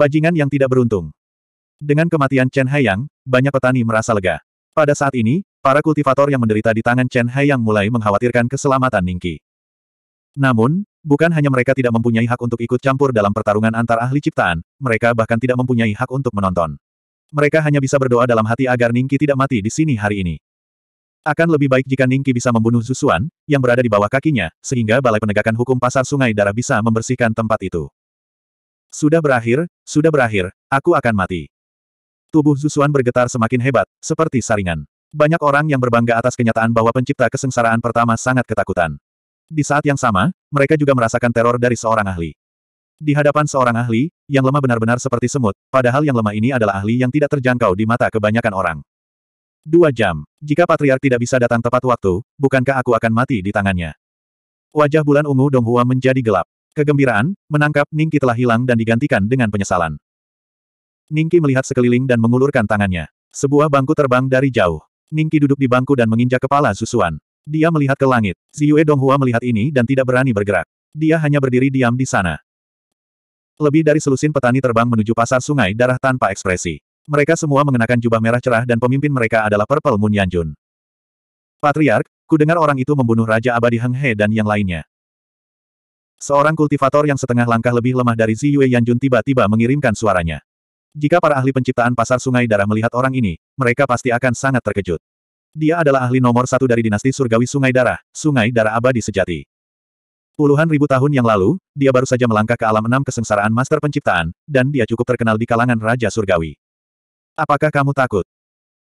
Bajingan yang tidak beruntung. Dengan kematian Chen Haiyang, banyak petani merasa lega. Pada saat ini, para kultivator yang menderita di tangan Chen Haiyang mulai mengkhawatirkan keselamatan Ningki. Namun, bukan hanya mereka tidak mempunyai hak untuk ikut campur dalam pertarungan antar ahli ciptaan, mereka bahkan tidak mempunyai hak untuk menonton. Mereka hanya bisa berdoa dalam hati agar Ningki tidak mati di sini hari ini. Akan lebih baik jika Ningki bisa membunuh Zusuan, yang berada di bawah kakinya, sehingga Balai Penegakan Hukum Pasar Sungai Darah bisa membersihkan tempat itu. Sudah berakhir, sudah berakhir, aku akan mati. Tubuh Zusuan bergetar semakin hebat, seperti saringan. Banyak orang yang berbangga atas kenyataan bahwa pencipta kesengsaraan pertama sangat ketakutan. Di saat yang sama, mereka juga merasakan teror dari seorang ahli. Di hadapan seorang ahli, yang lemah benar-benar seperti semut, padahal yang lemah ini adalah ahli yang tidak terjangkau di mata kebanyakan orang. Dua jam. Jika Patriark tidak bisa datang tepat waktu, bukankah aku akan mati di tangannya? Wajah bulan ungu Donghua menjadi gelap. Kegembiraan, menangkap Ningki telah hilang dan digantikan dengan penyesalan. Ningki melihat sekeliling dan mengulurkan tangannya. Sebuah bangku terbang dari jauh. Ningki duduk di bangku dan menginjak kepala Susuan. Dia melihat ke langit. Ziyue Donghua melihat ini dan tidak berani bergerak. Dia hanya berdiri diam di sana. Lebih dari selusin petani terbang menuju pasar sungai darah tanpa ekspresi. Mereka semua mengenakan jubah merah cerah dan pemimpin mereka adalah Purple Moon Yanjun. Patriark, ku dengar orang itu membunuh Raja Abadi Heng He dan yang lainnya. Seorang kultivator yang setengah langkah lebih lemah dari Zi Yue Yanjun tiba-tiba mengirimkan suaranya. Jika para ahli penciptaan pasar sungai darah melihat orang ini, mereka pasti akan sangat terkejut. Dia adalah ahli nomor satu dari dinasti surgawi sungai darah, sungai darah abadi sejati. Puluhan ribu tahun yang lalu, dia baru saja melangkah ke alam enam kesengsaraan master penciptaan, dan dia cukup terkenal di kalangan Raja Surgawi. Apakah kamu takut?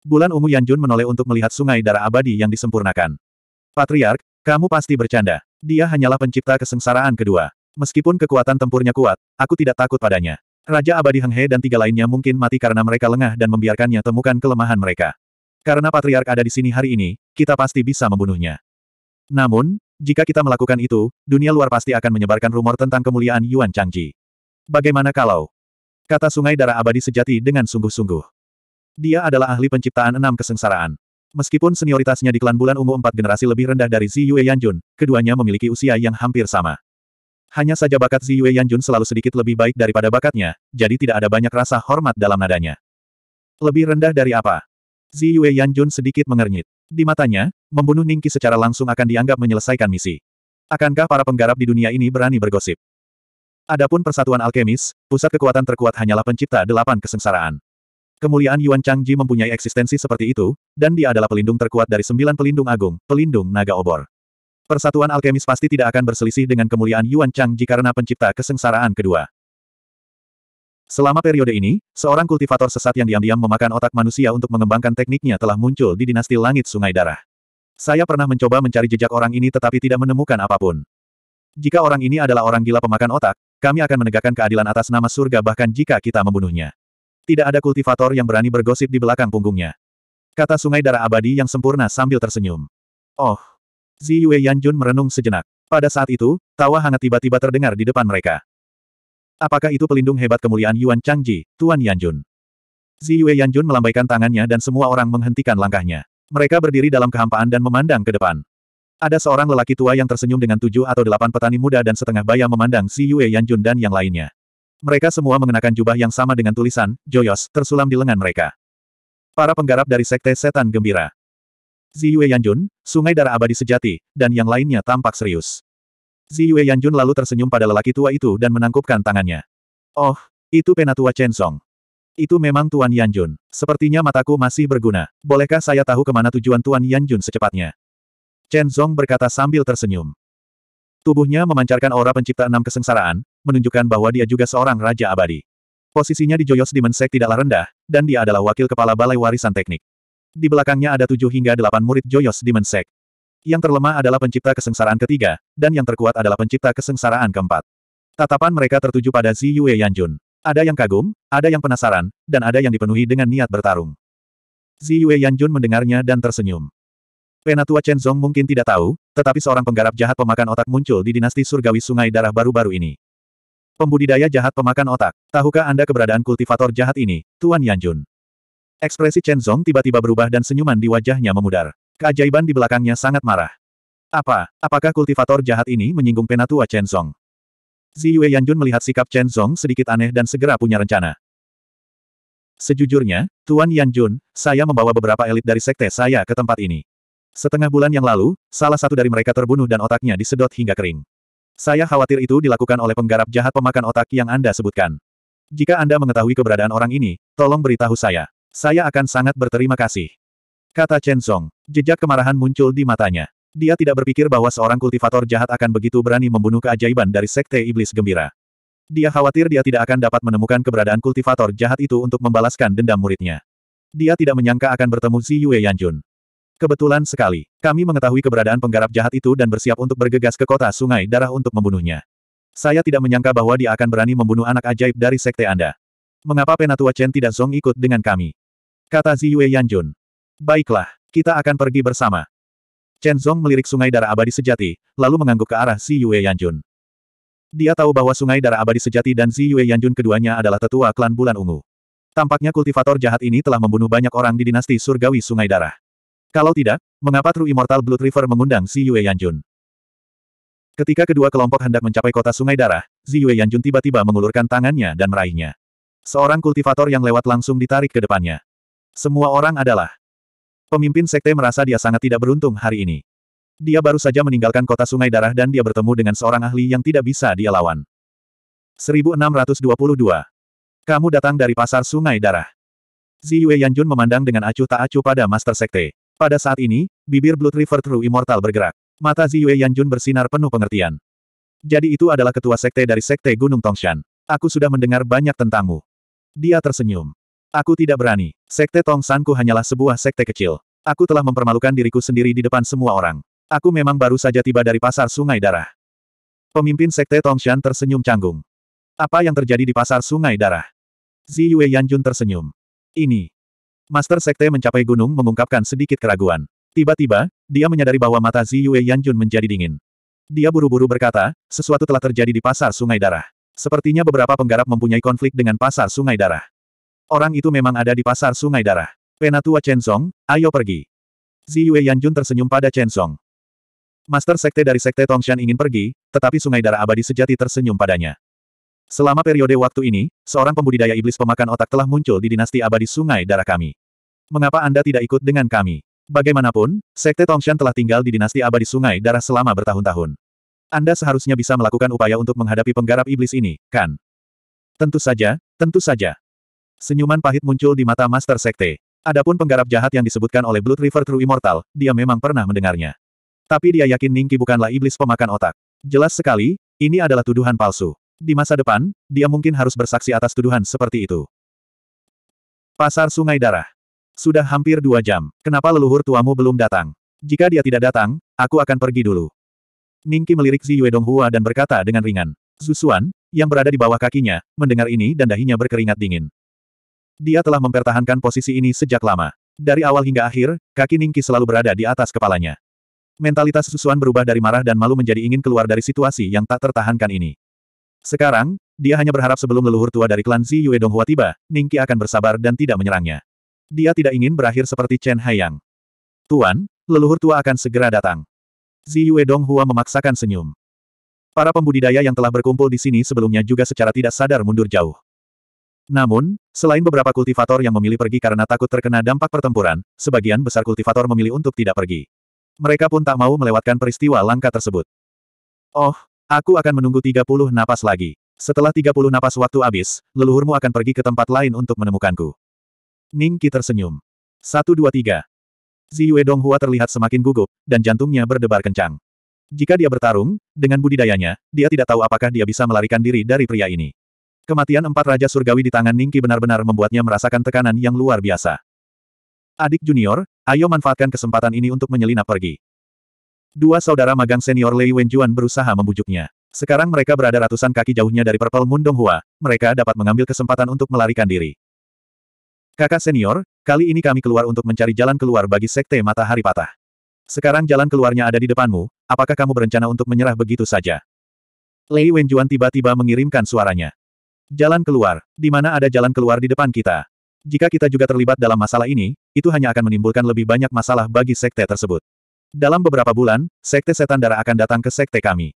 Bulan ungu Yanjun menoleh untuk melihat sungai darah abadi yang disempurnakan. Patriark, kamu pasti bercanda. Dia hanyalah pencipta kesengsaraan kedua. Meskipun kekuatan tempurnya kuat, aku tidak takut padanya. Raja Abadi Heng He dan tiga lainnya mungkin mati karena mereka lengah dan membiarkannya temukan kelemahan mereka. Karena Patriark ada di sini hari ini, kita pasti bisa membunuhnya. Namun, jika kita melakukan itu, dunia luar pasti akan menyebarkan rumor tentang kemuliaan Yuan Changji. Bagaimana kalau? Kata sungai darah abadi sejati dengan sungguh-sungguh. Dia adalah ahli penciptaan enam kesengsaraan. Meskipun senioritasnya di klan bulan ungu empat generasi lebih rendah dari Zi Yue Yanjun, keduanya memiliki usia yang hampir sama. Hanya saja bakat Zi Yue Yanjun selalu sedikit lebih baik daripada bakatnya, jadi tidak ada banyak rasa hormat dalam nadanya. Lebih rendah dari apa? Zi Yue Yanjun sedikit mengernyit. Di matanya, membunuh Ningki secara langsung akan dianggap menyelesaikan misi. Akankah para penggarap di dunia ini berani bergosip? Adapun persatuan alkemis, pusat kekuatan terkuat hanyalah pencipta delapan kesengsaraan. Kemuliaan Yuan Changji mempunyai eksistensi seperti itu, dan dia adalah pelindung terkuat dari sembilan pelindung agung, pelindung naga obor. Persatuan alkemis pasti tidak akan berselisih dengan kemuliaan Yuan Changji karena pencipta kesengsaraan kedua. Selama periode ini, seorang kultivator sesat yang diam-diam memakan otak manusia untuk mengembangkan tekniknya telah muncul di dinasti langit sungai darah. Saya pernah mencoba mencari jejak orang ini tetapi tidak menemukan apapun. Jika orang ini adalah orang gila pemakan otak, kami akan menegakkan keadilan atas nama surga bahkan jika kita membunuhnya. Tidak ada kultivator yang berani bergosip di belakang punggungnya. Kata sungai darah abadi yang sempurna sambil tersenyum. Oh! Zi Yue Yanjun merenung sejenak. Pada saat itu, tawa hangat tiba-tiba terdengar di depan mereka. Apakah itu pelindung hebat kemuliaan Yuan Changji, Tuan Yanjun? Zi Yue Yanjun melambaikan tangannya dan semua orang menghentikan langkahnya. Mereka berdiri dalam kehampaan dan memandang ke depan. Ada seorang lelaki tua yang tersenyum dengan tujuh atau delapan petani muda dan setengah bayam memandang Si Yue Yanjun dan yang lainnya. Mereka semua mengenakan jubah yang sama dengan tulisan, Joyos, tersulam di lengan mereka. Para penggarap dari Sekte Setan Gembira. Ziyue Yanjun, Sungai Darah Abadi Sejati, dan yang lainnya tampak serius. Ziyue Yanjun lalu tersenyum pada lelaki tua itu dan menangkupkan tangannya. Oh, itu penatua Chen Song. Itu memang Tuan Yanjun. Sepertinya mataku masih berguna. Bolehkah saya tahu kemana tujuan Tuan Yanjun secepatnya? Chen Song berkata sambil tersenyum. Tubuhnya memancarkan aura pencipta enam kesengsaraan, menunjukkan bahwa dia juga seorang Raja Abadi. Posisinya di Joyos Dimensek tidaklah rendah, dan dia adalah wakil kepala Balai Warisan Teknik. Di belakangnya ada tujuh hingga delapan murid Joyos Dimensek. Yang terlemah adalah pencipta kesengsaraan ketiga, dan yang terkuat adalah pencipta kesengsaraan keempat. Tatapan mereka tertuju pada Zi Yue Yanjun. Ada yang kagum, ada yang penasaran, dan ada yang dipenuhi dengan niat bertarung. Zi Yue Yanjun mendengarnya dan tersenyum. Penatua Chen Zong mungkin tidak tahu, tetapi seorang penggarap jahat pemakan otak muncul di dinasti surgawi sungai darah baru-baru ini. Pembudidaya jahat pemakan otak. Tahukah Anda keberadaan kultivator jahat ini, Tuan Yanjun? Ekspresi Chen Zong tiba-tiba berubah dan senyuman di wajahnya memudar. Keajaiban di belakangnya sangat marah. Apa, apakah kultivator jahat ini menyinggung penatua Chen Zong? Zi Yue Yanjun melihat sikap Chen Zong sedikit aneh dan segera punya rencana. Sejujurnya, Tuan Yanjun, saya membawa beberapa elit dari sekte saya ke tempat ini. Setengah bulan yang lalu, salah satu dari mereka terbunuh dan otaknya disedot hingga kering. Saya khawatir itu dilakukan oleh penggarap jahat pemakan otak yang Anda sebutkan. Jika Anda mengetahui keberadaan orang ini, tolong beritahu saya. Saya akan sangat berterima kasih. Kata Chen Song. Jejak kemarahan muncul di matanya. Dia tidak berpikir bahwa seorang kultivator jahat akan begitu berani membunuh keajaiban dari Sekte Iblis Gembira. Dia khawatir dia tidak akan dapat menemukan keberadaan kultivator jahat itu untuk membalaskan dendam muridnya. Dia tidak menyangka akan bertemu Si Yue Yanjun. Kebetulan sekali, kami mengetahui keberadaan penggarap jahat itu dan bersiap untuk bergegas ke kota sungai darah untuk membunuhnya. Saya tidak menyangka bahwa dia akan berani membunuh anak ajaib dari sekte Anda. Mengapa Penatua Chen tidak zong ikut dengan kami? Kata Ziyue Yanjun. Baiklah, kita akan pergi bersama. Chen Zong melirik sungai darah abadi sejati, lalu mengangguk ke arah Si Yue Yanjun. Dia tahu bahwa sungai darah abadi sejati dan Si Yue Yanjun keduanya adalah tetua klan bulan ungu. Tampaknya kultivator jahat ini telah membunuh banyak orang di dinasti surgawi sungai darah. Kalau tidak, mengapa True Immortal Blood River mengundang si Yue Yanjun? Ketika kedua kelompok hendak mencapai kota Sungai Darah, Zi Yue Yanjun tiba-tiba mengulurkan tangannya dan meraihnya. Seorang kultivator yang lewat langsung ditarik ke depannya. Semua orang adalah pemimpin sekte merasa dia sangat tidak beruntung hari ini. Dia baru saja meninggalkan kota Sungai Darah dan dia bertemu dengan seorang ahli yang tidak bisa dia lawan. 1622. Kamu datang dari pasar Sungai Darah. Zi Yue Yanjun memandang dengan acuh tak acuh pada Master Sekte. Pada saat ini, bibir Blood River True Immortal bergerak. Mata Ziyue Yanjun bersinar penuh pengertian. Jadi itu adalah ketua sekte dari sekte Gunung Tongshan. Aku sudah mendengar banyak tentangmu. Dia tersenyum. Aku tidak berani. Sekte Tongsanku hanyalah sebuah sekte kecil. Aku telah mempermalukan diriku sendiri di depan semua orang. Aku memang baru saja tiba dari pasar sungai darah. Pemimpin sekte Tongshan tersenyum canggung. Apa yang terjadi di pasar sungai darah? Ziyue Yanjun tersenyum. Ini, Master Sekte mencapai gunung mengungkapkan sedikit keraguan. Tiba-tiba, dia menyadari bahwa mata Ziyue Yanjun menjadi dingin. Dia buru-buru berkata, sesuatu telah terjadi di pasar sungai darah. Sepertinya beberapa penggarap mempunyai konflik dengan pasar sungai darah. Orang itu memang ada di pasar sungai darah. Penatua Chen Song, ayo pergi. Ziyue Yanjun tersenyum pada Chen Song. Master Sekte dari Sekte Tongshan ingin pergi, tetapi sungai darah abadi sejati tersenyum padanya. Selama periode waktu ini, seorang pembudidaya iblis pemakan otak telah muncul di dinasti abadi sungai darah kami. Mengapa Anda tidak ikut dengan kami? Bagaimanapun, Sekte Tongshan telah tinggal di dinasti abadi sungai darah selama bertahun-tahun. Anda seharusnya bisa melakukan upaya untuk menghadapi penggarap iblis ini, kan? Tentu saja, tentu saja. Senyuman pahit muncul di mata Master Sekte. Adapun penggarap jahat yang disebutkan oleh Blood River True Immortal, dia memang pernah mendengarnya. Tapi dia yakin Ningki bukanlah iblis pemakan otak. Jelas sekali, ini adalah tuduhan palsu. Di masa depan, dia mungkin harus bersaksi atas tuduhan seperti itu. Pasar Sungai Darah. Sudah hampir dua jam. Kenapa leluhur tuamu belum datang? Jika dia tidak datang, aku akan pergi dulu. Ningki melirik Zi Yue Donghua dan berkata dengan ringan. Zusuan, yang berada di bawah kakinya, mendengar ini dan dahinya berkeringat dingin. Dia telah mempertahankan posisi ini sejak lama. Dari awal hingga akhir, kaki Ningki selalu berada di atas kepalanya. Mentalitas Zusuan berubah dari marah dan malu menjadi ingin keluar dari situasi yang tak tertahankan ini. Sekarang, dia hanya berharap sebelum leluhur tua dari klan Zi Yue Donghua tiba, Ningki akan bersabar dan tidak menyerangnya. Dia tidak ingin berakhir seperti Chen Haiyang. Tuan, leluhur tua akan segera datang. Zi Yue Donghua memaksakan senyum. Para pembudidaya yang telah berkumpul di sini sebelumnya juga secara tidak sadar mundur jauh. Namun, selain beberapa kultivator yang memilih pergi karena takut terkena dampak pertempuran, sebagian besar kultivator memilih untuk tidak pergi. Mereka pun tak mau melewatkan peristiwa langka tersebut. Oh, Aku akan menunggu 30 napas lagi. Setelah 30 napas waktu habis, leluhurmu akan pergi ke tempat lain untuk menemukanku. Ning Qi tersenyum. Satu dua tiga. Ziyue Donghua terlihat semakin gugup, dan jantungnya berdebar kencang. Jika dia bertarung, dengan budidayanya, dia tidak tahu apakah dia bisa melarikan diri dari pria ini. Kematian empat Raja Surgawi di tangan Ningki benar-benar membuatnya merasakan tekanan yang luar biasa. Adik junior, ayo manfaatkan kesempatan ini untuk menyelinap pergi. Dua saudara magang senior Lei Wenjuan berusaha membujuknya. Sekarang mereka berada ratusan kaki jauhnya dari Purple Moon Donghua, mereka dapat mengambil kesempatan untuk melarikan diri. Kakak senior, kali ini kami keluar untuk mencari jalan keluar bagi Sekte Matahari Patah. Sekarang jalan keluarnya ada di depanmu, apakah kamu berencana untuk menyerah begitu saja? Lei Wenjuan tiba-tiba mengirimkan suaranya. Jalan keluar, di mana ada jalan keluar di depan kita? Jika kita juga terlibat dalam masalah ini, itu hanya akan menimbulkan lebih banyak masalah bagi sekte tersebut. Dalam beberapa bulan, Sekte Setan Darah akan datang ke Sekte kami.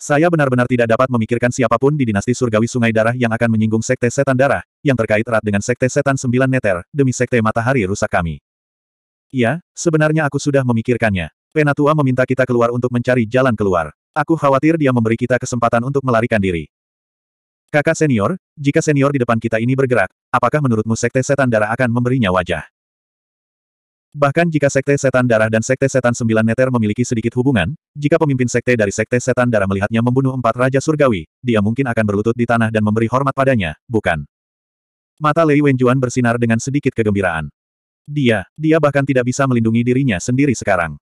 Saya benar-benar tidak dapat memikirkan siapapun di dinasti surgawi sungai darah yang akan menyinggung sekte setan darah, yang terkait erat dengan sekte setan sembilan neter, demi sekte matahari rusak kami. Ya, sebenarnya aku sudah memikirkannya. Penatua meminta kita keluar untuk mencari jalan keluar. Aku khawatir dia memberi kita kesempatan untuk melarikan diri. Kakak senior, jika senior di depan kita ini bergerak, apakah menurutmu sekte setan darah akan memberinya wajah? Bahkan jika Sekte Setan Darah dan Sekte Setan Sembilan Neter memiliki sedikit hubungan, jika pemimpin Sekte dari Sekte Setan Darah melihatnya membunuh empat Raja Surgawi, dia mungkin akan berlutut di tanah dan memberi hormat padanya, bukan? Mata Lei Wenjuan bersinar dengan sedikit kegembiraan. Dia, dia bahkan tidak bisa melindungi dirinya sendiri sekarang.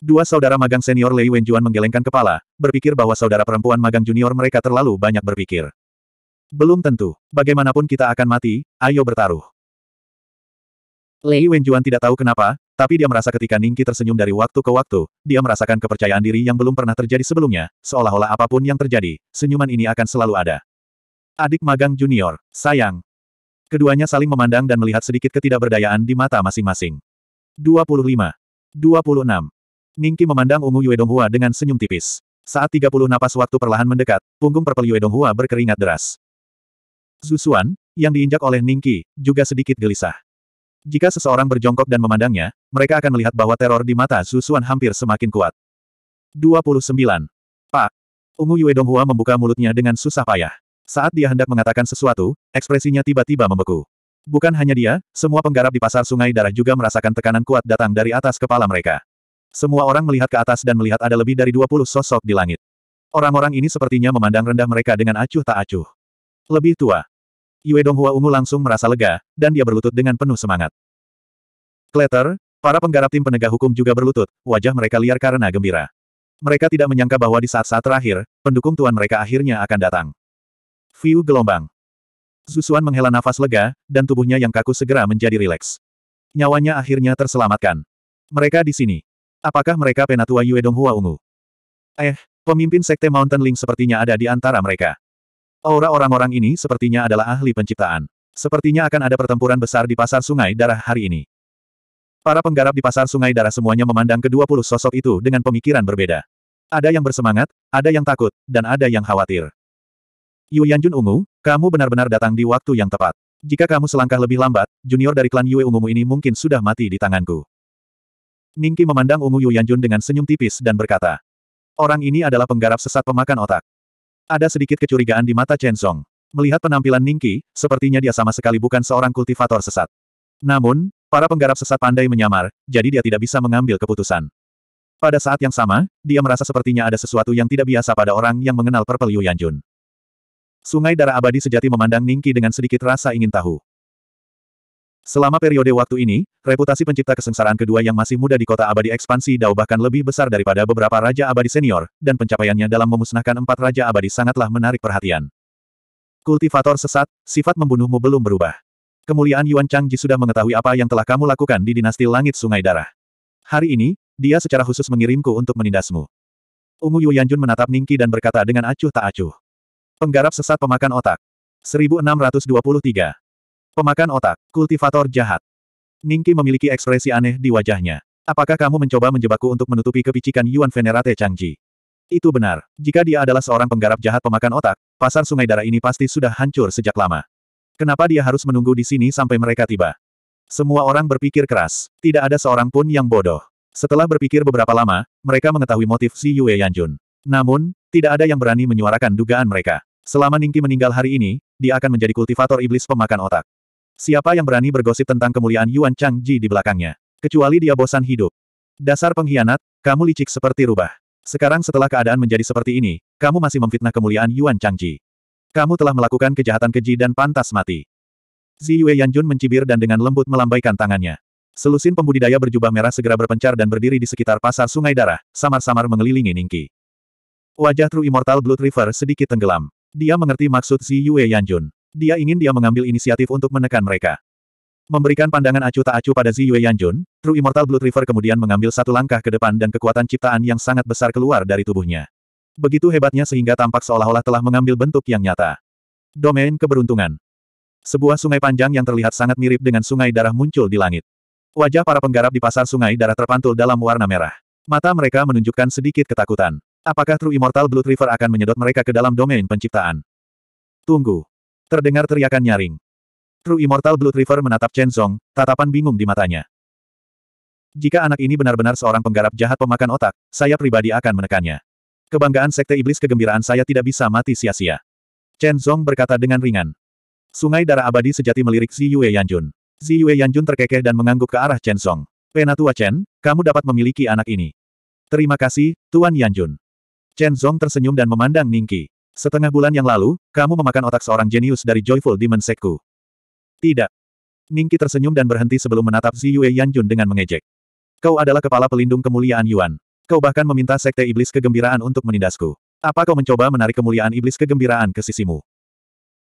Dua saudara magang senior Lei Wenjuan menggelengkan kepala, berpikir bahwa saudara perempuan magang junior mereka terlalu banyak berpikir. Belum tentu, bagaimanapun kita akan mati, ayo bertaruh. Lei Wenjuan tidak tahu kenapa, tapi dia merasa ketika Ningki tersenyum dari waktu ke waktu, dia merasakan kepercayaan diri yang belum pernah terjadi sebelumnya, seolah-olah apapun yang terjadi, senyuman ini akan selalu ada. Adik magang junior, sayang. Keduanya saling memandang dan melihat sedikit ketidakberdayaan di mata masing-masing. 25. 26. Ningki memandang Ungu Yue Donghua dengan senyum tipis. Saat 30 napas waktu perlahan mendekat, punggung Perpel Yue Donghua berkeringat deras. Zusuan, yang diinjak oleh Ningki, juga sedikit gelisah. Jika seseorang berjongkok dan memandangnya, mereka akan melihat bahwa teror di mata Susuan hampir semakin kuat. 29. Pak. Ungu Yue Donghua membuka mulutnya dengan susah payah. Saat dia hendak mengatakan sesuatu, ekspresinya tiba-tiba membeku. Bukan hanya dia, semua penggarap di pasar sungai darah juga merasakan tekanan kuat datang dari atas kepala mereka. Semua orang melihat ke atas dan melihat ada lebih dari 20 sosok di langit. Orang-orang ini sepertinya memandang rendah mereka dengan acuh tak acuh. Lebih tua. Yue Donghua Ungu langsung merasa lega, dan dia berlutut dengan penuh semangat. Kleter, para penggarap tim penegak hukum juga berlutut, wajah mereka liar karena gembira. Mereka tidak menyangka bahwa di saat-saat terakhir, pendukung tuan mereka akhirnya akan datang. View gelombang. Zusuan menghela nafas lega, dan tubuhnya yang kaku segera menjadi rileks. Nyawanya akhirnya terselamatkan. Mereka di sini. Apakah mereka penatua Yue Donghua Ungu? Eh, pemimpin Sekte Mountain Link sepertinya ada di antara mereka. Aura orang-orang ini sepertinya adalah ahli penciptaan. Sepertinya akan ada pertempuran besar di pasar sungai darah hari ini. Para penggarap di pasar sungai darah semuanya memandang kedua puluh sosok itu dengan pemikiran berbeda. Ada yang bersemangat, ada yang takut, dan ada yang khawatir. Yu Yanjun Ungu, kamu benar-benar datang di waktu yang tepat. Jika kamu selangkah lebih lambat, junior dari klan Yue Ungumu ini mungkin sudah mati di tanganku. Ningki memandang Ungu Yu Yanjun dengan senyum tipis dan berkata, Orang ini adalah penggarap sesat pemakan otak. Ada sedikit kecurigaan di mata Chen Song. Melihat penampilan Ningki, sepertinya dia sama sekali bukan seorang kultivator sesat. Namun, para penggarap sesat pandai menyamar, jadi dia tidak bisa mengambil keputusan. Pada saat yang sama, dia merasa sepertinya ada sesuatu yang tidak biasa pada orang yang mengenal Purple Yu Yanjun. Sungai Darah Abadi sejati memandang Ningki dengan sedikit rasa ingin tahu. Selama periode waktu ini, reputasi pencipta kesengsaraan kedua yang masih muda di kota abadi ekspansi Dao bahkan lebih besar daripada beberapa raja abadi senior, dan pencapaiannya dalam memusnahkan empat raja abadi sangatlah menarik perhatian. Kultivator sesat, sifat membunuhmu belum berubah. Kemuliaan Yuan Changji sudah mengetahui apa yang telah kamu lakukan di dinasti Langit Sungai Darah. Hari ini, dia secara khusus mengirimku untuk menindasmu. Ungu Yuyanjun menatap Ningki dan berkata dengan acuh tak acuh. Penggarap sesat pemakan otak. 1623 Pemakan otak, kultivator jahat. Ningki memiliki ekspresi aneh di wajahnya. Apakah kamu mencoba menjebakku untuk menutupi kepicikan Yuan Venerate Changji? Itu benar. Jika dia adalah seorang penggarap jahat pemakan otak, pasar sungai darah ini pasti sudah hancur sejak lama. Kenapa dia harus menunggu di sini sampai mereka tiba? Semua orang berpikir keras. Tidak ada seorang pun yang bodoh. Setelah berpikir beberapa lama, mereka mengetahui motif si Yue Yanjun. Namun, tidak ada yang berani menyuarakan dugaan mereka. Selama Ningki meninggal hari ini, dia akan menjadi kultivator iblis pemakan otak. Siapa yang berani bergosip tentang kemuliaan Yuan Chang Ji di belakangnya? Kecuali dia bosan hidup. Dasar pengkhianat, kamu licik seperti rubah. Sekarang setelah keadaan menjadi seperti ini, kamu masih memfitnah kemuliaan Yuan Chang Ji. Kamu telah melakukan kejahatan keji dan pantas mati. Zi Yue Yanjun mencibir dan dengan lembut melambaikan tangannya. Selusin pembudidaya berjubah merah segera berpencar dan berdiri di sekitar pasar Sungai Darah, samar-samar mengelilingi Ningki. Wajah True Immortal Blood River sedikit tenggelam. Dia mengerti maksud Zi Yue Yanjun. Dia ingin dia mengambil inisiatif untuk menekan mereka. Memberikan pandangan acuh tak acuh pada Zi Yanjun, True Immortal Blood River kemudian mengambil satu langkah ke depan dan kekuatan ciptaan yang sangat besar keluar dari tubuhnya. Begitu hebatnya sehingga tampak seolah-olah telah mengambil bentuk yang nyata. Domain Keberuntungan Sebuah sungai panjang yang terlihat sangat mirip dengan sungai darah muncul di langit. Wajah para penggarap di pasar sungai darah terpantul dalam warna merah. Mata mereka menunjukkan sedikit ketakutan. Apakah True Immortal Blood River akan menyedot mereka ke dalam domain penciptaan? Tunggu. Terdengar teriakan nyaring. True Immortal Blood River menatap Chen Song, tatapan bingung di matanya. Jika anak ini benar-benar seorang penggarap jahat pemakan otak, saya pribadi akan menekannya. Kebanggaan Sekte Iblis kegembiraan saya tidak bisa mati sia-sia. Chen Song berkata dengan ringan. Sungai darah abadi sejati melirik Zi Yue Yanjun. Zi Yue Yanjun terkekeh dan mengangguk ke arah Chen Zong. Penatua Chen, kamu dapat memiliki anak ini. Terima kasih, Tuan Yanjun. Chen Song tersenyum dan memandang Ningki. Setengah bulan yang lalu, kamu memakan otak seorang jenius dari Joyful Demon Sekku. Tidak. Ningki tersenyum dan berhenti sebelum menatap Zi Yue Yanjun dengan mengejek. Kau adalah kepala pelindung kemuliaan Yuan. Kau bahkan meminta sekte iblis kegembiraan untuk menindasku. Apa kau mencoba menarik kemuliaan iblis kegembiraan ke sisimu?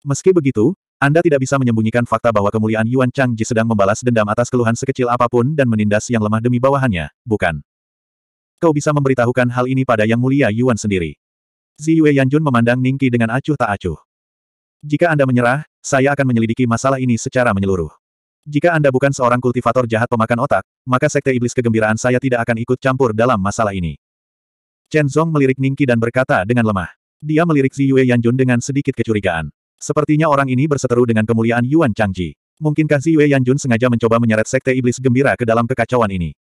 Meski begitu, Anda tidak bisa menyembunyikan fakta bahwa kemuliaan Yuan Changji sedang membalas dendam atas keluhan sekecil apapun dan menindas yang lemah demi bawahannya, bukan? Kau bisa memberitahukan hal ini pada Yang Mulia Yuan sendiri. Zi Yue Yanjun memandang Ningki dengan acuh tak acuh. Jika Anda menyerah, saya akan menyelidiki masalah ini secara menyeluruh. Jika Anda bukan seorang kultivator jahat pemakan otak, maka sekte iblis kegembiraan saya tidak akan ikut campur dalam masalah ini. Chen Zhong melirik Ningki dan berkata dengan lemah. Dia melirik Zi Yue Yanjun dengan sedikit kecurigaan. Sepertinya orang ini berseteru dengan kemuliaan Yuan Changji. Mungkinkah Zi Yue Yanjun sengaja mencoba menyeret sekte iblis gembira ke dalam kekacauan ini?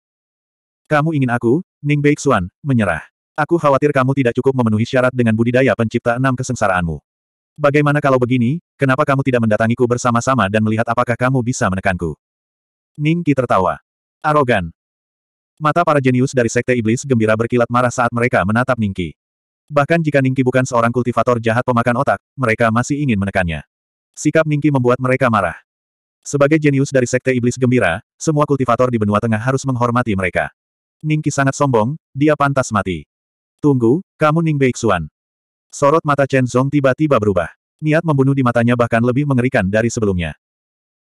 Kamu ingin aku, Ning Beixuan, menyerah. Aku khawatir kamu tidak cukup memenuhi syarat dengan budidaya pencipta enam kesengsaraanmu. Bagaimana kalau begini, kenapa kamu tidak mendatangiku bersama-sama dan melihat apakah kamu bisa menekanku? Ning tertawa. Arogan. Mata para jenius dari Sekte Iblis gembira berkilat marah saat mereka menatap Ning Bahkan jika Ning bukan seorang kultivator jahat pemakan otak, mereka masih ingin menekannya. Sikap Ning membuat mereka marah. Sebagai jenius dari Sekte Iblis gembira, semua kultivator di benua tengah harus menghormati mereka. Ning sangat sombong, dia pantas mati. Tunggu, kamu Ning Beixuan. Sorot mata Chen Zhong tiba-tiba berubah. Niat membunuh di matanya bahkan lebih mengerikan dari sebelumnya.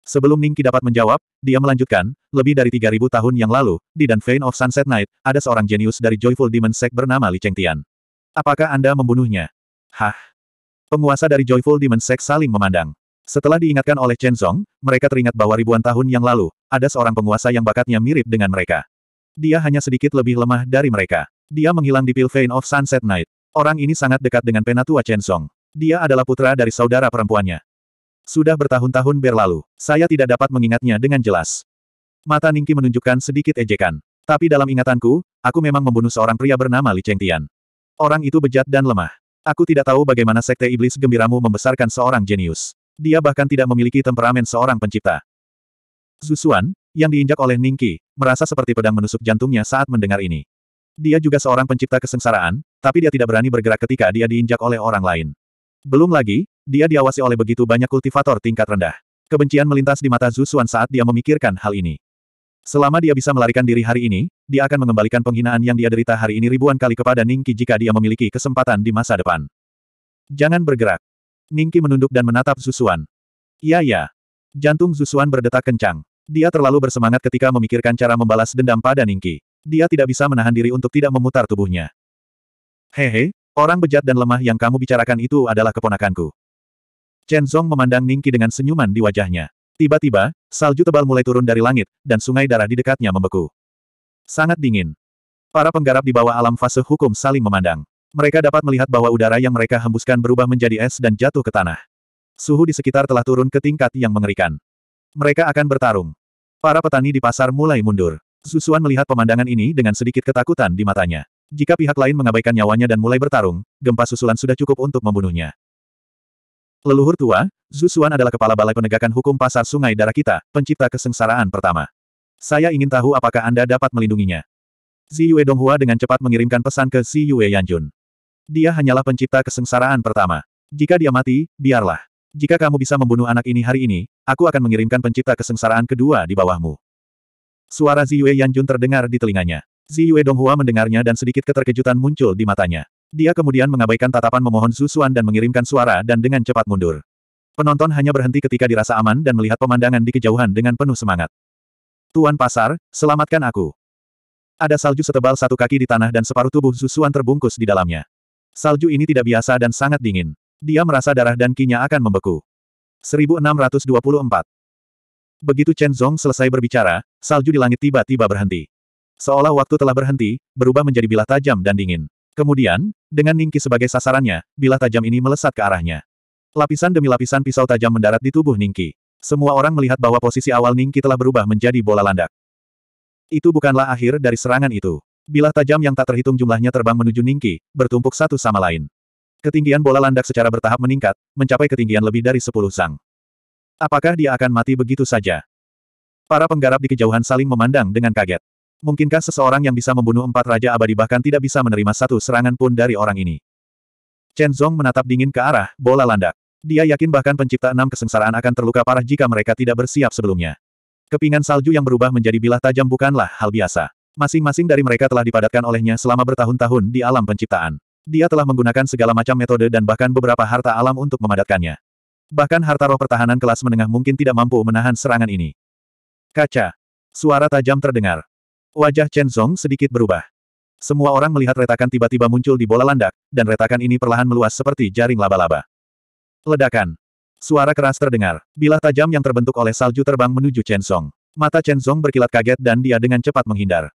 Sebelum Ningki dapat menjawab, dia melanjutkan, lebih dari 3000 tahun yang lalu, di Dan Vein of Sunset Night, ada seorang jenius dari Joyful Demon Sect bernama Li Cheng Tian. Apakah Anda membunuhnya? Hah? Penguasa dari Joyful Demon Sect saling memandang. Setelah diingatkan oleh Chen Zhong, mereka teringat bahwa ribuan tahun yang lalu, ada seorang penguasa yang bakatnya mirip dengan mereka. Dia hanya sedikit lebih lemah dari mereka. Dia menghilang di pil Vein of Sunset Night. Orang ini sangat dekat dengan Penatua Chen Song. Dia adalah putra dari saudara perempuannya. Sudah bertahun-tahun berlalu, saya tidak dapat mengingatnya dengan jelas. Mata Ningki menunjukkan sedikit ejekan. Tapi dalam ingatanku, aku memang membunuh seorang pria bernama Li Chengtian. Orang itu bejat dan lemah. Aku tidak tahu bagaimana sekte iblis gembiramu membesarkan seorang jenius. Dia bahkan tidak memiliki temperamen seorang pencipta. Zusuan, yang diinjak oleh Ningki, merasa seperti pedang menusuk jantungnya saat mendengar ini. Dia juga seorang pencipta kesengsaraan, tapi dia tidak berani bergerak ketika dia diinjak oleh orang lain. Belum lagi, dia diawasi oleh begitu banyak kultivator tingkat rendah. Kebencian melintas di mata Zusuan saat dia memikirkan hal ini. Selama dia bisa melarikan diri hari ini, dia akan mengembalikan penghinaan yang dia derita hari ini ribuan kali kepada Ningki jika dia memiliki kesempatan di masa depan. Jangan bergerak. Ningki menunduk dan menatap Zusuan. Iya ya. Jantung Zusuan berdetak kencang. Dia terlalu bersemangat ketika memikirkan cara membalas dendam pada Ningki. Dia tidak bisa menahan diri untuk tidak memutar tubuhnya. Hehe, orang bejat dan lemah yang kamu bicarakan itu adalah keponakanku. Chen Zong memandang Ningki dengan senyuman di wajahnya. Tiba-tiba, salju tebal mulai turun dari langit, dan sungai darah di dekatnya membeku. Sangat dingin. Para penggarap di bawah alam fase hukum saling memandang. Mereka dapat melihat bahwa udara yang mereka hembuskan berubah menjadi es dan jatuh ke tanah. Suhu di sekitar telah turun ke tingkat yang mengerikan. Mereka akan bertarung. Para petani di pasar mulai mundur. Susuan melihat pemandangan ini dengan sedikit ketakutan di matanya. Jika pihak lain mengabaikan nyawanya dan mulai bertarung, gempa susulan sudah cukup untuk membunuhnya. Leluhur tua, Zusuan adalah kepala balai penegakan hukum pasar sungai darah kita, pencipta kesengsaraan pertama. Saya ingin tahu apakah Anda dapat melindunginya. Zi Yue Donghua dengan cepat mengirimkan pesan ke Zi Yue Yanjun. Dia hanyalah pencipta kesengsaraan pertama. Jika dia mati, biarlah. Jika kamu bisa membunuh anak ini hari ini, aku akan mengirimkan pencipta kesengsaraan kedua di bawahmu. Suara Ziyue Yanjun terdengar di telinganya. Ziyue Donghua mendengarnya dan sedikit keterkejutan muncul di matanya. Dia kemudian mengabaikan tatapan memohon susuan dan mengirimkan suara dan dengan cepat mundur. Penonton hanya berhenti ketika dirasa aman dan melihat pemandangan di kejauhan dengan penuh semangat. Tuan Pasar, selamatkan aku. Ada salju setebal satu kaki di tanah dan separuh tubuh susuan terbungkus di dalamnya. Salju ini tidak biasa dan sangat dingin. Dia merasa darah dan kinya akan membeku. 1624 Begitu Chen Zhong selesai berbicara, salju di langit tiba-tiba berhenti. Seolah waktu telah berhenti, berubah menjadi bilah tajam dan dingin. Kemudian, dengan Ningki sebagai sasarannya, bilah tajam ini melesat ke arahnya. Lapisan demi lapisan pisau tajam mendarat di tubuh Ningki. Semua orang melihat bahwa posisi awal Ningki telah berubah menjadi bola landak. Itu bukanlah akhir dari serangan itu. Bilah tajam yang tak terhitung jumlahnya terbang menuju Ningki, bertumpuk satu sama lain. Ketinggian bola landak secara bertahap meningkat, mencapai ketinggian lebih dari 10 sang. Apakah dia akan mati begitu saja? Para penggarap di kejauhan saling memandang dengan kaget. Mungkinkah seseorang yang bisa membunuh empat raja abadi bahkan tidak bisa menerima satu serangan pun dari orang ini? Chen Zong menatap dingin ke arah bola landak. Dia yakin bahkan pencipta enam kesengsaraan akan terluka parah jika mereka tidak bersiap sebelumnya. Kepingan salju yang berubah menjadi bilah tajam bukanlah hal biasa. Masing-masing dari mereka telah dipadatkan olehnya selama bertahun-tahun di alam penciptaan. Dia telah menggunakan segala macam metode dan bahkan beberapa harta alam untuk memadatkannya. Bahkan harta roh pertahanan kelas menengah mungkin tidak mampu menahan serangan ini. Kaca. Suara tajam terdengar. Wajah Chen Zong sedikit berubah. Semua orang melihat retakan tiba-tiba muncul di bola landak, dan retakan ini perlahan meluas seperti jaring laba-laba. Ledakan. Suara keras terdengar. Bilah tajam yang terbentuk oleh salju terbang menuju Chen Zong. Mata Chen Zong berkilat kaget dan dia dengan cepat menghindar.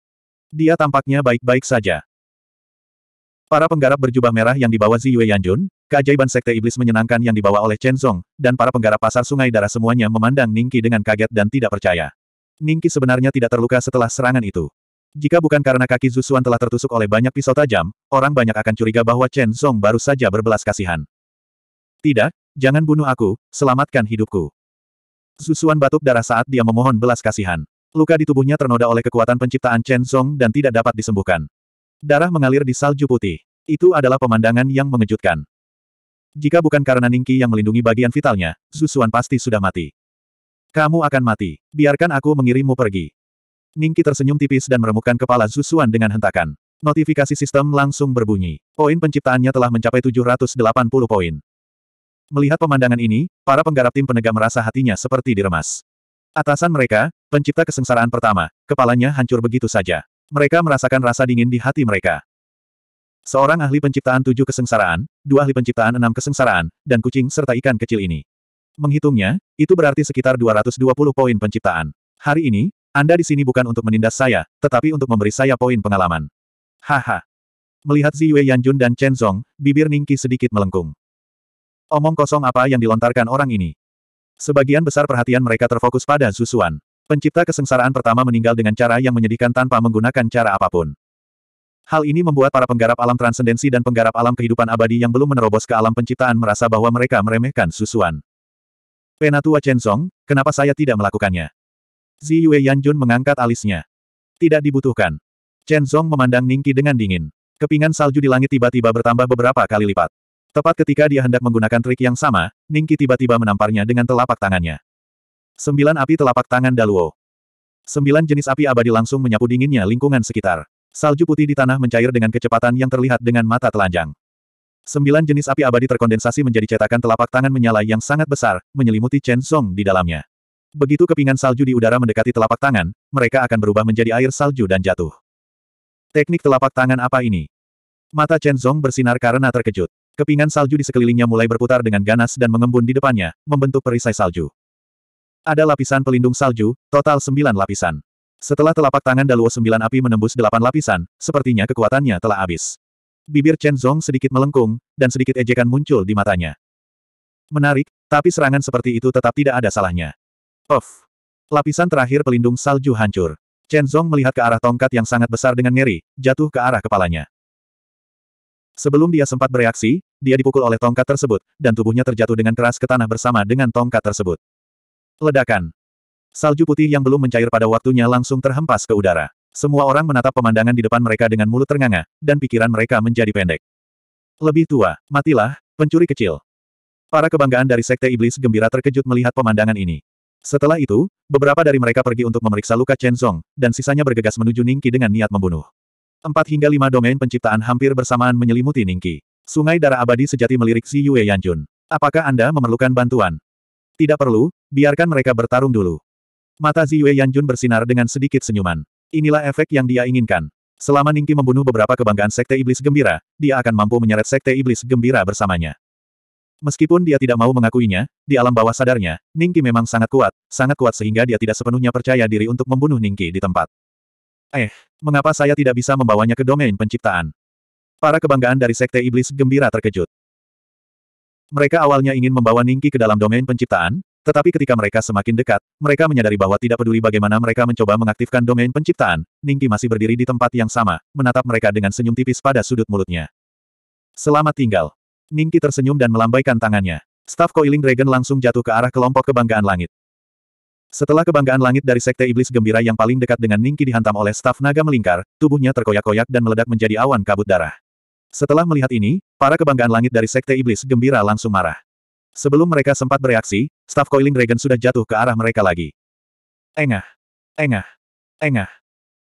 Dia tampaknya baik-baik saja. Para penggarap berjubah merah yang dibawa Zi Yue Yanjun, keajaiban sekte iblis menyenangkan yang dibawa oleh Chen Zong, dan para penggarap pasar sungai darah semuanya memandang Ningki dengan kaget dan tidak percaya. Ningki sebenarnya tidak terluka setelah serangan itu. Jika bukan karena kaki Zusuan telah tertusuk oleh banyak pisau tajam, orang banyak akan curiga bahwa Chen Zong baru saja berbelas kasihan. Tidak, jangan bunuh aku, selamatkan hidupku. Zusuan batuk darah saat dia memohon belas kasihan. Luka di tubuhnya ternoda oleh kekuatan penciptaan Chen Zong dan tidak dapat disembuhkan. Darah mengalir di salju putih. Itu adalah pemandangan yang mengejutkan. Jika bukan karena Ningki yang melindungi bagian vitalnya, Zusuan pasti sudah mati. Kamu akan mati. Biarkan aku mengirimmu pergi. Ningki tersenyum tipis dan meremukkan kepala Zusuan dengan hentakan. Notifikasi sistem langsung berbunyi. Poin penciptaannya telah mencapai 780 poin. Melihat pemandangan ini, para penggarap tim penegak merasa hatinya seperti diremas. Atasan mereka, pencipta kesengsaraan pertama, kepalanya hancur begitu saja. Mereka merasakan rasa dingin di hati mereka. Seorang ahli penciptaan tujuh kesengsaraan, dua ahli penciptaan enam kesengsaraan, dan kucing serta ikan kecil ini. Menghitungnya, itu berarti sekitar 220 poin penciptaan. Hari ini, Anda di sini bukan untuk menindas saya, tetapi untuk memberi saya poin pengalaman. Haha. Melihat Ziwei Yanjun dan Chen Zong, bibir Ningki sedikit melengkung. Omong kosong apa yang dilontarkan orang ini? Sebagian besar perhatian mereka terfokus pada Zusuan. Pencipta kesengsaraan pertama meninggal dengan cara yang menyedihkan tanpa menggunakan cara apapun. Hal ini membuat para penggarap alam transendensi dan penggarap alam kehidupan abadi yang belum menerobos ke alam penciptaan merasa bahwa mereka meremehkan susuan. Penatua Chen Song, kenapa saya tidak melakukannya? Zi Yue Yanjun mengangkat alisnya. Tidak dibutuhkan. Chen Song memandang Ningki dengan dingin. Kepingan salju di langit tiba-tiba bertambah beberapa kali lipat. Tepat ketika dia hendak menggunakan trik yang sama, Ningki tiba-tiba menamparnya dengan telapak tangannya. Sembilan api telapak tangan Daluo. Sembilan jenis api abadi langsung menyapu dinginnya lingkungan sekitar. Salju putih di tanah mencair dengan kecepatan yang terlihat dengan mata telanjang. Sembilan jenis api abadi terkondensasi menjadi cetakan telapak tangan menyala yang sangat besar, menyelimuti Chen Song di dalamnya. Begitu kepingan salju di udara mendekati telapak tangan, mereka akan berubah menjadi air salju dan jatuh. Teknik telapak tangan apa ini? Mata Chen Song bersinar karena terkejut. Kepingan salju di sekelilingnya mulai berputar dengan ganas dan mengembun di depannya, membentuk perisai salju. Ada lapisan pelindung salju, total sembilan lapisan. Setelah telapak tangan Daluo sembilan api menembus delapan lapisan, sepertinya kekuatannya telah habis. Bibir Chen Zong sedikit melengkung, dan sedikit ejekan muncul di matanya. Menarik, tapi serangan seperti itu tetap tidak ada salahnya. Of, Lapisan terakhir pelindung salju hancur. Chen Zong melihat ke arah tongkat yang sangat besar dengan ngeri, jatuh ke arah kepalanya. Sebelum dia sempat bereaksi, dia dipukul oleh tongkat tersebut, dan tubuhnya terjatuh dengan keras ke tanah bersama dengan tongkat tersebut. Ledakan. Salju putih yang belum mencair pada waktunya langsung terhempas ke udara. Semua orang menatap pemandangan di depan mereka dengan mulut ternganga, dan pikiran mereka menjadi pendek. Lebih tua, matilah, pencuri kecil. Para kebanggaan dari Sekte Iblis gembira terkejut melihat pemandangan ini. Setelah itu, beberapa dari mereka pergi untuk memeriksa luka Chen Zong, dan sisanya bergegas menuju Ningqi dengan niat membunuh. Empat hingga lima domain penciptaan hampir bersamaan menyelimuti Ningqi. Sungai darah abadi sejati melirik Si Yue Yanjun. Apakah Anda memerlukan bantuan? Tidak perlu, biarkan mereka bertarung dulu. Mata Ziyue Yanjun bersinar dengan sedikit senyuman. Inilah efek yang dia inginkan. Selama Ningki membunuh beberapa kebanggaan Sekte Iblis Gembira, dia akan mampu menyeret Sekte Iblis Gembira bersamanya. Meskipun dia tidak mau mengakuinya, di alam bawah sadarnya, Ningki memang sangat kuat, sangat kuat sehingga dia tidak sepenuhnya percaya diri untuk membunuh Ningki di tempat. Eh, mengapa saya tidak bisa membawanya ke domain penciptaan? Para kebanggaan dari Sekte Iblis Gembira terkejut. Mereka awalnya ingin membawa Ningki ke dalam domain penciptaan, tetapi ketika mereka semakin dekat, mereka menyadari bahwa tidak peduli bagaimana mereka mencoba mengaktifkan domain penciptaan, Ningki masih berdiri di tempat yang sama, menatap mereka dengan senyum tipis pada sudut mulutnya. Selamat tinggal. Ningki tersenyum dan melambaikan tangannya. Staf Coiling Dragon langsung jatuh ke arah kelompok kebanggaan langit. Setelah kebanggaan langit dari Sekte Iblis Gembira yang paling dekat dengan Ningki dihantam oleh staf naga melingkar, tubuhnya terkoyak-koyak dan meledak menjadi awan kabut darah. Setelah melihat ini, para kebanggaan langit dari Sekte Iblis gembira langsung marah. Sebelum mereka sempat bereaksi, staff coiling Dragon sudah jatuh ke arah mereka lagi. Engah! Engah! Engah!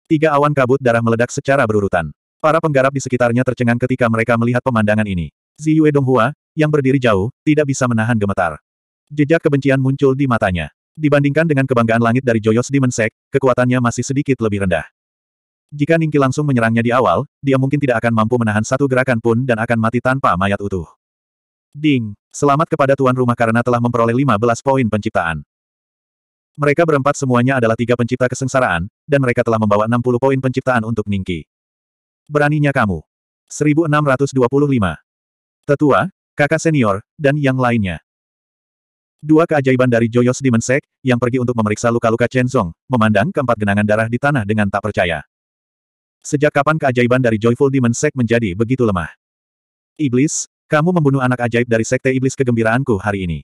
Tiga awan kabut darah meledak secara berurutan. Para penggarap di sekitarnya tercengang ketika mereka melihat pemandangan ini. Ziyue Donghua, yang berdiri jauh, tidak bisa menahan gemetar. Jejak kebencian muncul di matanya. Dibandingkan dengan kebanggaan langit dari Joyous Demon Sect, kekuatannya masih sedikit lebih rendah. Jika Ningki langsung menyerangnya di awal, dia mungkin tidak akan mampu menahan satu gerakan pun dan akan mati tanpa mayat utuh. Ding, selamat kepada tuan rumah karena telah memperoleh 15 poin penciptaan. Mereka berempat semuanya adalah tiga pencipta kesengsaraan, dan mereka telah membawa 60 poin penciptaan untuk Ningki. Beraninya kamu. 1625. Tetua, kakak senior, dan yang lainnya. Dua keajaiban dari Joyos Dimensek yang pergi untuk memeriksa luka-luka Chen Zong, memandang keempat genangan darah di tanah dengan tak percaya. Sejak kapan keajaiban dari Joyful Demon Sect menjadi begitu lemah? Iblis, kamu membunuh anak ajaib dari Sekte Iblis kegembiraanku hari ini.